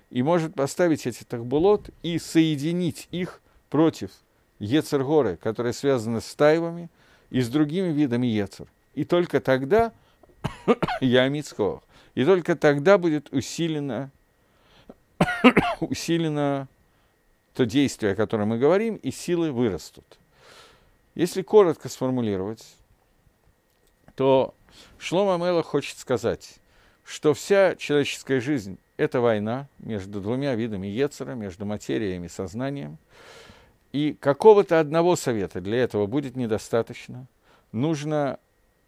A: И может поставить эти тахбулот и соединить их против Ецергоры, которые связаны с тайвами и с другими видами Ецер. И только тогда Ямицкого. И только тогда будет усилено, усилено то действие, о котором мы говорим, и силы вырастут. Если коротко сформулировать, то Шлома Мела хочет сказать, что вся человеческая жизнь – это война между двумя видами Ецера, между материей и сознанием. И какого-то одного совета для этого будет недостаточно. Нужно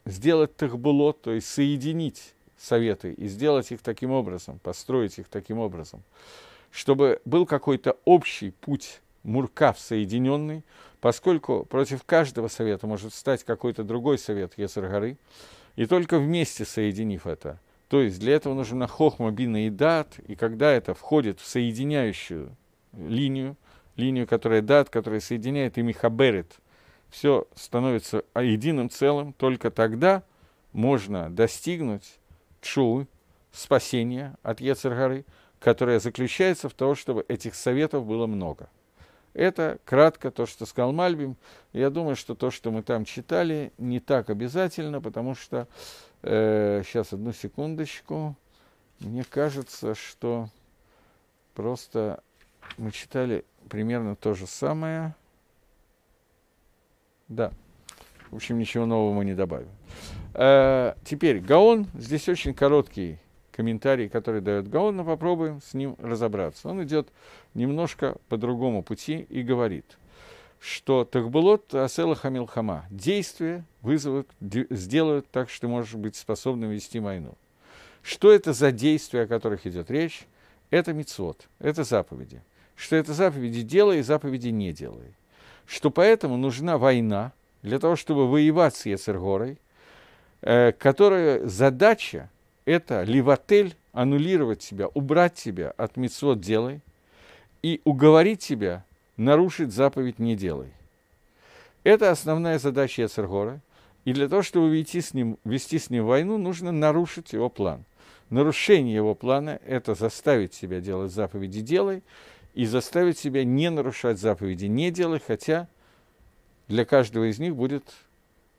A: сделать тахбуло, то есть соединить советы и сделать их таким образом, построить их таким образом – чтобы был какой-то общий путь Муркав соединенный, поскольку против каждого совета может стать какой-то другой совет Есаргары, и только вместе соединив это. То есть для этого нужна хохма, бина и дат, и когда это входит в соединяющую линию, линию, которая дат, которая соединяет и михаберет, все становится единым целым, только тогда можно достигнуть чу, спасения от Ецергары – которая заключается в том, чтобы этих советов было много. Это кратко то, что сказал Мальбим. Я думаю, что то, что мы там читали, не так обязательно, потому что... Э, сейчас, одну секундочку. Мне кажется, что просто мы читали примерно то же самое. Да. В общем, ничего нового мы не добавим. Э, теперь, Гаон, здесь очень короткий комментарий, который дает Гаон, но попробуем с ним разобраться. Он идет немножко по другому пути и говорит, что Тахбулот Асела Хамилхама действия вызовут, сделают так, что ты можешь быть способным вести войну. Что это за действия, о которых идет речь? Это мицвод, это заповеди. Что это заповеди делай и заповеди не делай. Что поэтому нужна война для того, чтобы воевать с Ецергорой, э, которая задача это левотель, аннулировать себя, убрать себя от митцвот делай и уговорить себя нарушить заповедь не делай. Это основная задача Яцергора. И для того, чтобы вести с, ним, вести с ним войну, нужно нарушить его план. Нарушение его плана – это заставить себя делать заповеди «делай» и заставить себя не нарушать заповеди «не делай», хотя для каждого из них будет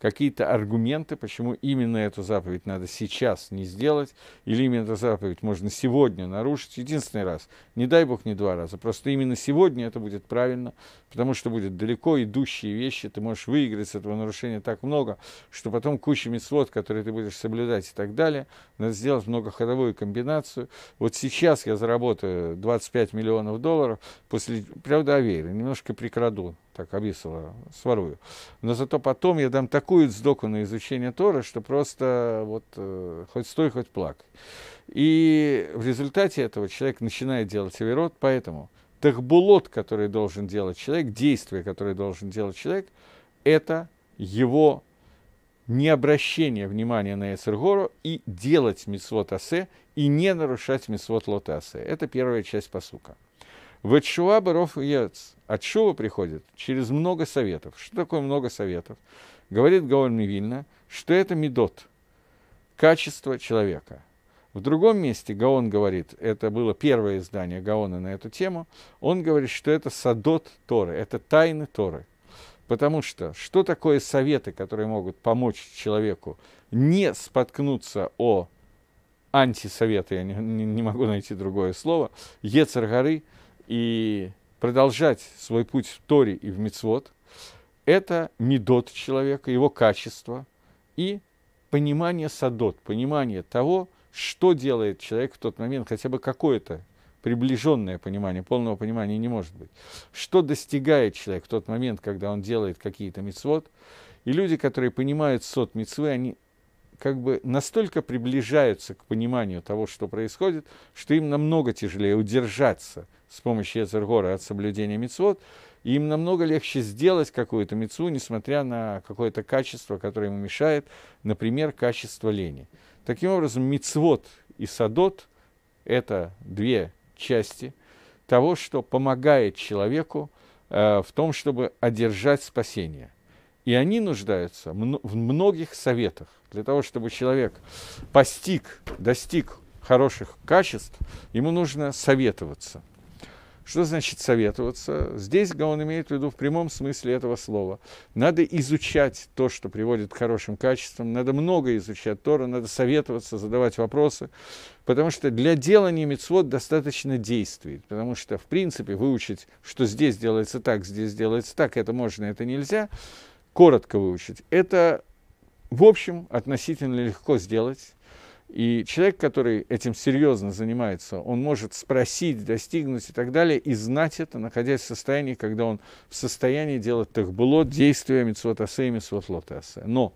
A: какие-то аргументы, почему именно эту заповедь надо сейчас не сделать, или именно эту заповедь можно сегодня нарушить единственный раз. Не дай бог не два раза, просто именно сегодня это будет правильно, потому что будет далеко идущие вещи, ты можешь выиграть с этого нарушения так много, что потом куча мецвод, которые ты будешь соблюдать и так далее, надо сделать многоходовую комбинацию. Вот сейчас я заработаю 25 миллионов долларов, после, правда, авейра, немножко прикраду, так обисала, сворую. Но зато потом я дам такую сдоку на изучение Тора, что просто вот э, хоть стой, хоть плак. И в результате этого человек начинает делать аверот, поэтому тахбулот, который должен делать человек, действие, которое должен делать человек, это его не обращение внимания на Эсергору и делать мисвот асе, и не нарушать мисвот асе. Это первая часть посука. Ватшува Баров Ец. Отшува приходит через много советов. Что такое много советов? Говорит Гаон Мивильна, что это медот, качество человека. В другом месте Гаон говорит, это было первое издание Гаона на эту тему, он говорит, что это садот Торы, это тайны Торы. Потому что что такое советы, которые могут помочь человеку не споткнуться о антисоветы, я не, не могу найти другое слово, Ецар горы – и продолжать свой путь в Торе и в Мицвод, это медот человека, его качество и понимание садот, понимание того, что делает человек в тот момент, хотя бы какое-то приближенное понимание, полного понимания не может быть. Что достигает человек в тот момент, когда он делает какие-то мицвод? И люди, которые понимают сот мицвы, они как бы настолько приближаются к пониманию того, что происходит, что им намного тяжелее удержаться с помощью Эзергора от соблюдения мицвод, и им намного легче сделать какую-то мицу, несмотря на какое-то качество, которое ему мешает, например, качество лени. Таким образом, мицвод и садот – это две части того, что помогает человеку э, в том, чтобы одержать спасение. И они нуждаются в многих советах. Для того, чтобы человек постиг, достиг хороших качеств, ему нужно советоваться. Что значит советоваться? Здесь он имеет в виду в прямом смысле этого слова. Надо изучать то, что приводит к хорошим качествам, надо много изучать Тора, надо советоваться, задавать вопросы, потому что для делания мецвод достаточно действий, потому что, в принципе, выучить, что здесь делается так, здесь делается так, это можно, это нельзя, коротко выучить, это в общем, относительно легко сделать. И человек, который этим серьезно занимается, он может спросить, достигнуть и так далее, и знать это, находясь в состоянии, когда он в состоянии делать тахбулот, действия митцвотасе и митцвотлотасе. Но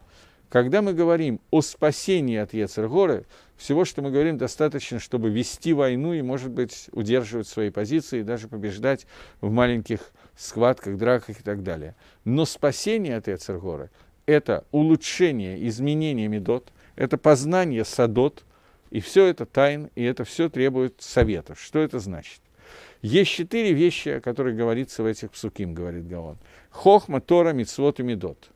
A: когда мы говорим о спасении от Ецергоры, всего, что мы говорим, достаточно, чтобы вести войну и, может быть, удерживать свои позиции и даже побеждать в маленьких схватках, драках и так далее. Но спасение от Ецергоры – это улучшение, изменение медот, это познание садот, и все это тайн, и это все требует советов. Что это значит? Есть четыре вещи, о которых говорится в этих псуким, говорит Гаон. Хохма, Тора, Мицвот и Медот.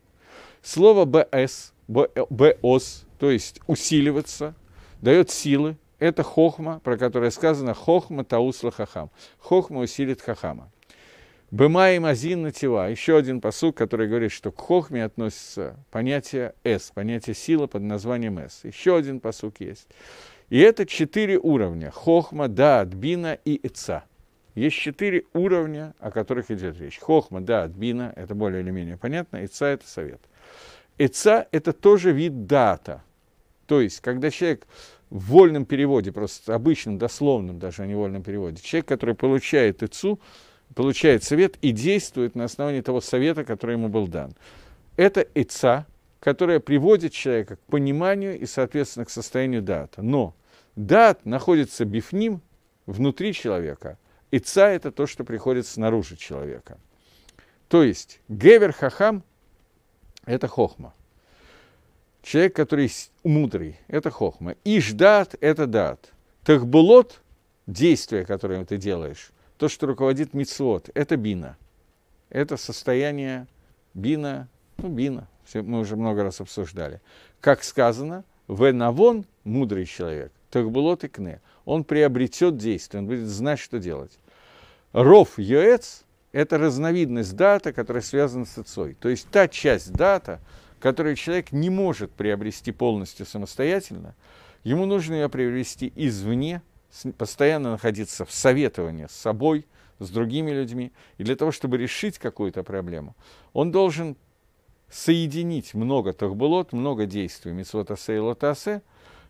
A: Слово БС, БОС, то есть усиливаться, дает силы. Это хохма, про которое сказано хохма таусла хахам. Хохма усилит хахама. Бымаем азин натива. Еще один посук, который говорит, что к хохме относится понятие «с», понятие «сила» под названием «с». Еще один посук есть. И это четыре уровня – хохма, да, бина и ица. Есть четыре уровня, о которых идет речь. Хохма, да, бина – это более или менее понятно, ица – это совет. Ица – это тоже вид дата. То есть, когда человек в вольном переводе, просто обычном, дословном даже, а не вольном переводе, человек, который получает ицу – получает совет и действует на основании того совета, который ему был дан. Это ица, которая приводит человека к пониманию и, соответственно, к состоянию дата. Но дат находится бифним внутри человека. Ица – это то, что приходит снаружи человека. То есть гевер хахам – это хохма. Человек, который мудрый – это хохма. дат это дат. Тахбулот – действие, которое ты делаешь, то, что руководит мицвод, это бина. Это состояние бина, ну, бина, все, мы уже много раз обсуждали. Как сказано, венавон – мудрый человек, тахбулот и кне. Он приобретет действие, он будет знать, что делать. Ров йоэц – это разновидность дата, которая связана с отцой. То есть та часть дата, которую человек не может приобрести полностью самостоятельно, ему нужно ее приобрести извне – постоянно находиться в советовании с собой, с другими людьми. И для того, чтобы решить какую-то проблему, он должен соединить много тахбулот, много действий митцвотасе и лотасе,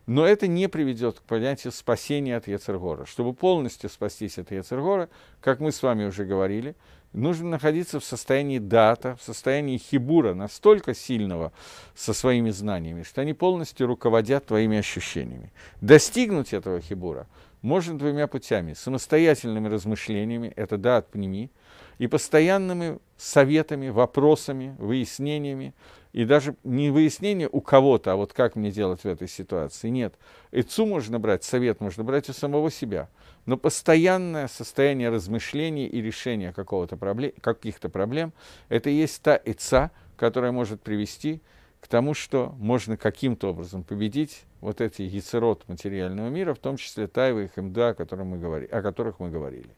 A: но это не приведет к понятию спасения от Яцергора. Чтобы полностью спастись от Яцергора, как мы с вами уже говорили, нужно находиться в состоянии дата, в состоянии хибура, настолько сильного со своими знаниями, что они полностью руководят твоими ощущениями. Достигнуть этого хибура – можно двумя путями. Самостоятельными размышлениями, это да, отпними, и постоянными советами, вопросами, выяснениями, и даже не выяснение у кого-то, а вот как мне делать в этой ситуации, нет. Ицу можно брать, совет можно брать у самого себя, но постоянное состояние размышлений и решения какого-то проблем, каких-то проблем, это и есть та ица, которая может привести к тому, что можно каким-то образом победить вот эти гицерот материального мира, в том числе Тайва и Хемда, о, мы говори, о которых мы говорили.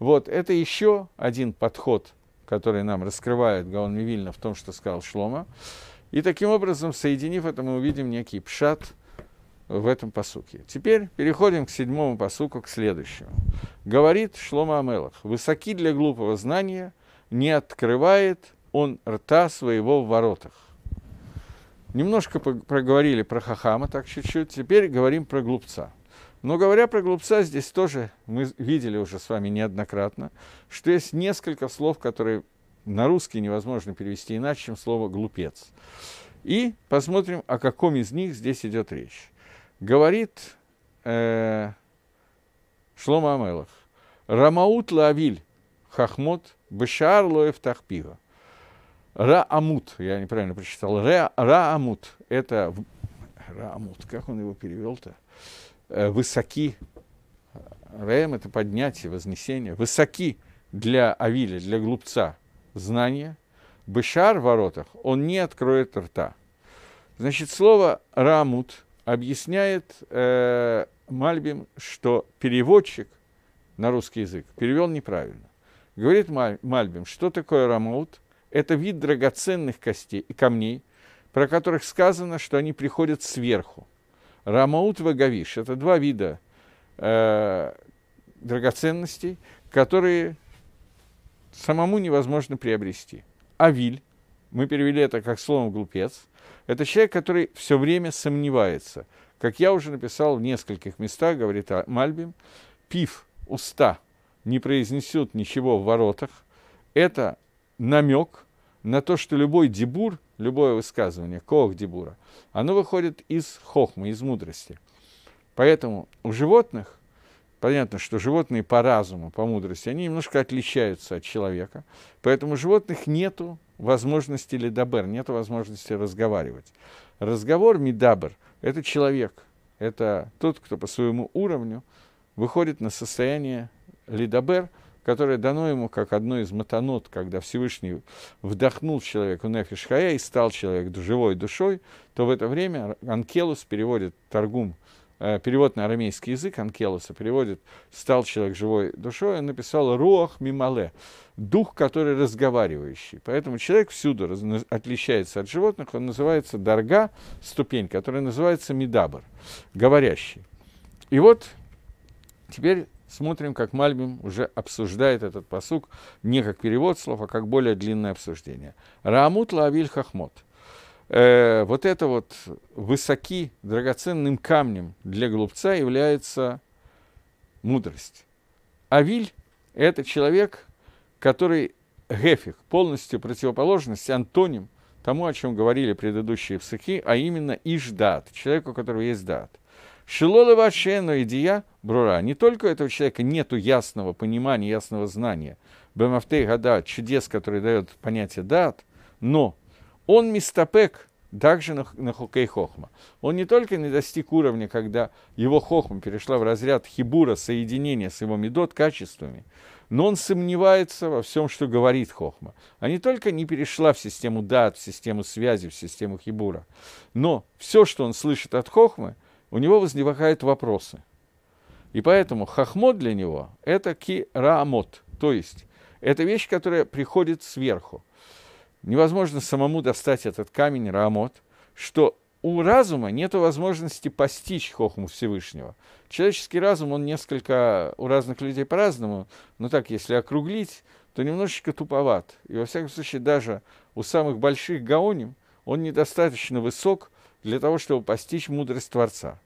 A: Вот, это еще один подход, который нам раскрывает Гаон Мивильна в том, что сказал Шлома. И таким образом, соединив это, мы увидим некий пшат в этом посуке. Теперь переходим к седьмому посуку, к следующему. Говорит Шлома Амелах, «Высоки для глупого знания, не открывает он рта своего в воротах». Немножко проговорили про хахама, так чуть-чуть, теперь говорим про глупца. Но говоря про глупца, здесь тоже мы видели уже с вами неоднократно, что есть несколько слов, которые на русский невозможно перевести иначе, чем слово «глупец». И посмотрим, о каком из них здесь идет речь. Говорит э, Шлома Амелах, «Рамаут лавиль хахмот бешар лоев тахпива». Раамут, я неправильно прочитал, Раамут, это Раамут, как он его перевел-то? Э, высоки, Рэм это поднятие, вознесение, высоки для Авиля, для глупца знания, Бышар в воротах, он не откроет рта. Значит, слово «рамут» объясняет э, Мальбим, что переводчик на русский язык перевел неправильно. Говорит Мальбим, что такое «рамут»? Это вид драгоценных костей, и камней, про которых сказано, что они приходят сверху. Рамаут вагавиш – это два вида э, драгоценностей, которые самому невозможно приобрести. Авиль, мы перевели это как словом «глупец», это человек, который все время сомневается. Как я уже написал в нескольких местах, говорит а-, Мальбим, пив, уста не произнесет ничего в воротах, это намек на то, что любой дебур, любое высказывание, кох дебура, оно выходит из хохмы, из мудрости. Поэтому у животных, понятно, что животные по разуму, по мудрости, они немножко отличаются от человека, поэтому у животных нету возможности ледабер, нету возможности разговаривать. Разговор медабер – это человек, это тот, кто по своему уровню выходит на состояние ледабер – которое дано ему как одно из матанот, когда Всевышний вдохнул человеку нефиш хая и стал человек живой душой, то в это время Анкелус переводит торгум, э, перевод на арамейский язык Анкелуса переводит «стал человек живой душой», он написал «руах мимале», дух, который разговаривающий. Поэтому человек всюду раз, отличается от животных, он называется «дарга», ступень, которая называется «медабр», говорящий. И вот теперь смотрим, как Мальбим уже обсуждает этот посук не как перевод слов, а как более длинное обсуждение. Раамут лавиль хахмот. Э, вот это вот высоки драгоценным камнем для глупца является мудрость. Авиль – это человек, который гефих, полностью противоположность, антоним тому, о чем говорили предыдущие психи, а именно иждат, человеку, у которого есть дат – Шилолавашену идея брура. Не только у этого человека нет ясного понимания, ясного знания. Бемафтей года чудес, которые дает понятие дат, но он мистопек, также на, на Хукей Хохма. Он не только не достиг уровня, когда его Хохма перешла в разряд хибура, соединения с его медот качествами, но он сомневается во всем, что говорит Хохма. А не только не перешла в систему дат, в систему связи, в систему хибура, но все, что он слышит от Хохмы – у него возникают вопросы. И поэтому хахмот для него – это кираамот, то есть это вещь, которая приходит сверху. Невозможно самому достать этот камень, раамот, что у разума нет возможности постичь хохму Всевышнего. Человеческий разум, он несколько у разных людей по-разному, но так, если округлить, то немножечко туповат. И, во всяком случае, даже у самых больших гаоним он недостаточно высок – для того, чтобы постичь мудрость Творца.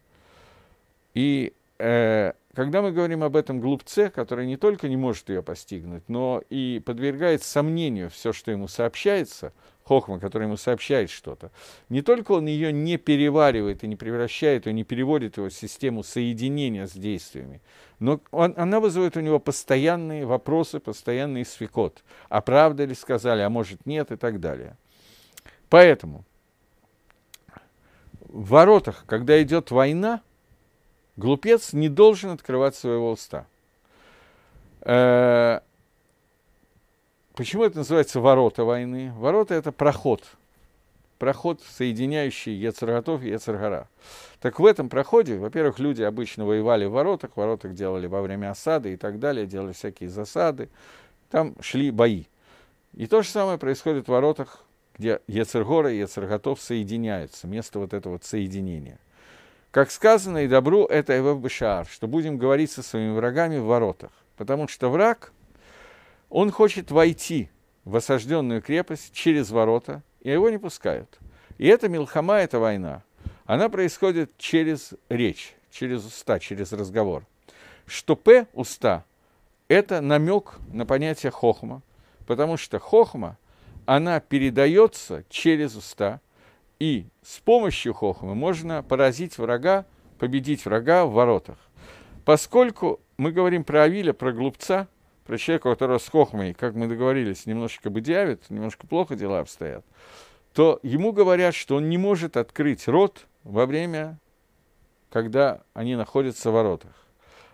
A: И э, когда мы говорим об этом глупце, который не только не может ее постигнуть, но и подвергает сомнению все, что ему сообщается, хохма, который ему сообщает что-то, не только он ее не переваривает и не превращает, и не переводит его в систему соединения с действиями, но он, она вызывает у него постоянные вопросы, постоянный свекот. А правда ли сказали, а может нет и так далее. Поэтому – в воротах, когда идет война, глупец не должен открывать своего уста. Э, почему это называется ворота войны? Ворота – это проход, проход, соединяющий Ецарготов и Ецаргара. Так в этом проходе, во-первых, люди обычно воевали в воротах, в воротах делали во время осады и так далее, делали всякие засады, там шли бои. И то же самое происходит в воротах где Ецергора и Ецерготов соединяются, место вот этого соединения. Как сказано, и добру это в Башаар, что будем говорить со своими врагами в воротах. Потому что враг, он хочет войти в осажденную крепость через ворота, и его не пускают. И эта милхама, эта война, она происходит через речь, через уста, через разговор. Что П, уста, это намек на понятие хохма, потому что хохма – она передается через уста, и с помощью хохмы можно поразить врага, победить врага в воротах. Поскольку мы говорим про Авиля, про глупца, про человека, у которого с хохмой, как мы договорились, немножечко бедявит, немножко плохо дела обстоят, то ему говорят, что он не может открыть рот во время, когда они находятся в воротах.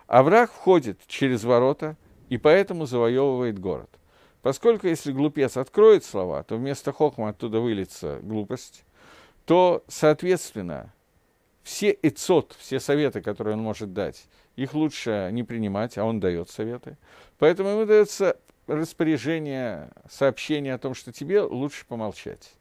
A: А враг входит через ворота и поэтому завоевывает город. Поскольку если глупец откроет слова, то вместо хохма оттуда выльется глупость, то, соответственно, все эцот, все советы, которые он может дать, их лучше не принимать, а он дает советы. Поэтому ему дается распоряжение, сообщение о том, что тебе лучше помолчать.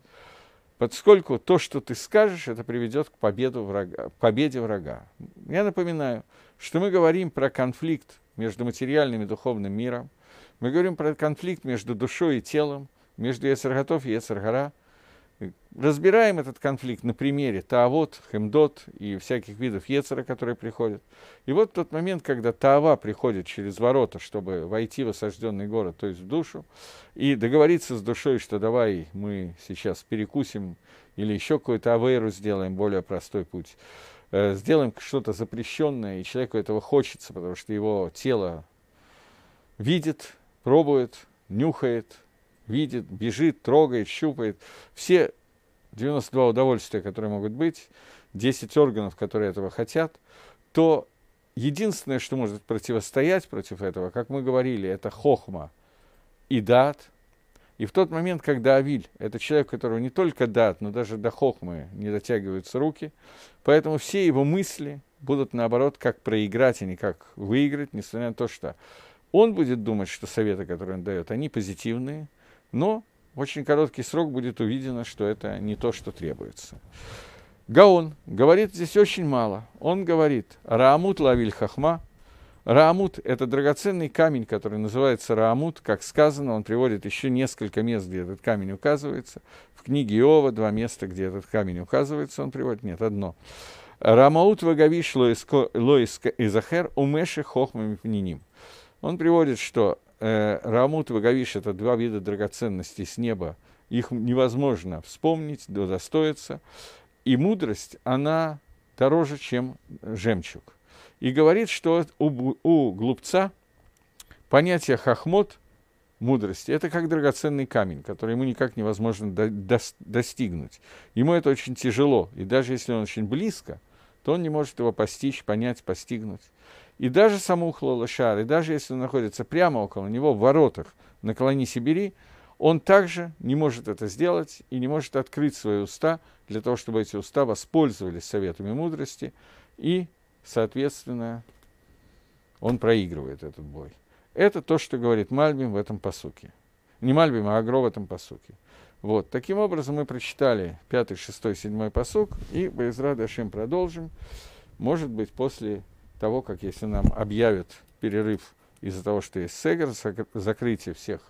A: Поскольку то, что ты скажешь, это приведет к, победу врага, победе врага. Я напоминаю, что мы говорим про конфликт между материальным и духовным миром – мы говорим про конфликт между душой и телом, между Ецарготов и Ецаргара. Разбираем этот конфликт на примере Таавот, Хемдот и всяких видов Ецера, которые приходят. И вот тот момент, когда Таава приходит через ворота, чтобы войти в осажденный город, то есть в душу, и договориться с душой, что давай мы сейчас перекусим или еще какую-то авейру сделаем, более простой путь. Э, сделаем что-то запрещенное, и человеку этого хочется, потому что его тело видит, пробует, нюхает, видит, бежит, трогает, щупает. Все 92 удовольствия, которые могут быть, 10 органов, которые этого хотят, то единственное, что может противостоять против этого, как мы говорили, это хохма и дат. И в тот момент, когда Авиль, это человек, которого не только дат, но даже до хохмы не дотягиваются руки, поэтому все его мысли будут, наоборот, как проиграть, а не как выиграть, несмотря на то, что он будет думать, что советы, которые он дает, они позитивные, но в очень короткий срок будет увидено, что это не то, что требуется. Гаон говорит здесь очень мало. Он говорит «Раамут лавиль хахма», Раамут – это драгоценный камень, который называется Раамут. Как сказано, он приводит еще несколько мест, где этот камень указывается. В книге Иова два места, где этот камень указывается, он приводит. Нет, одно. Рамаут вагавиш лоис изахер умеши хохмами пниним. Он приводит, что э, Рамут и Ваговиш – это два вида драгоценностей с неба. Их невозможно вспомнить, достоиться. И мудрость, она дороже, чем жемчуг. И говорит, что у, у глупца понятие хохмот, мудрости, это как драгоценный камень, который ему никак невозможно до, до, достигнуть. Ему это очень тяжело, и даже если он очень близко, то он не может его постичь, понять, постигнуть. И даже самухла лошар, и даже если он находится прямо около него, в воротах, на колоне Сибири, он также не может это сделать и не может открыть свои уста для того, чтобы эти уста воспользовались советами мудрости, и, соответственно, он проигрывает этот бой. Это то, что говорит Мальбим в этом посуке. Не Мальбим, а Агро в этом посуке. Вот, таким образом мы прочитали 5, 6, 7 посук, и Байзра Дашим продолжим, может быть, после того, как если нам объявят перерыв из-за того, что есть Сегер, закрытие всех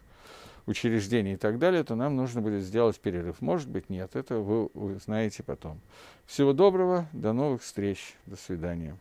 A: учреждений и так далее, то нам нужно будет сделать перерыв. Может быть, нет, это вы узнаете потом. Всего доброго, до новых встреч, до свидания.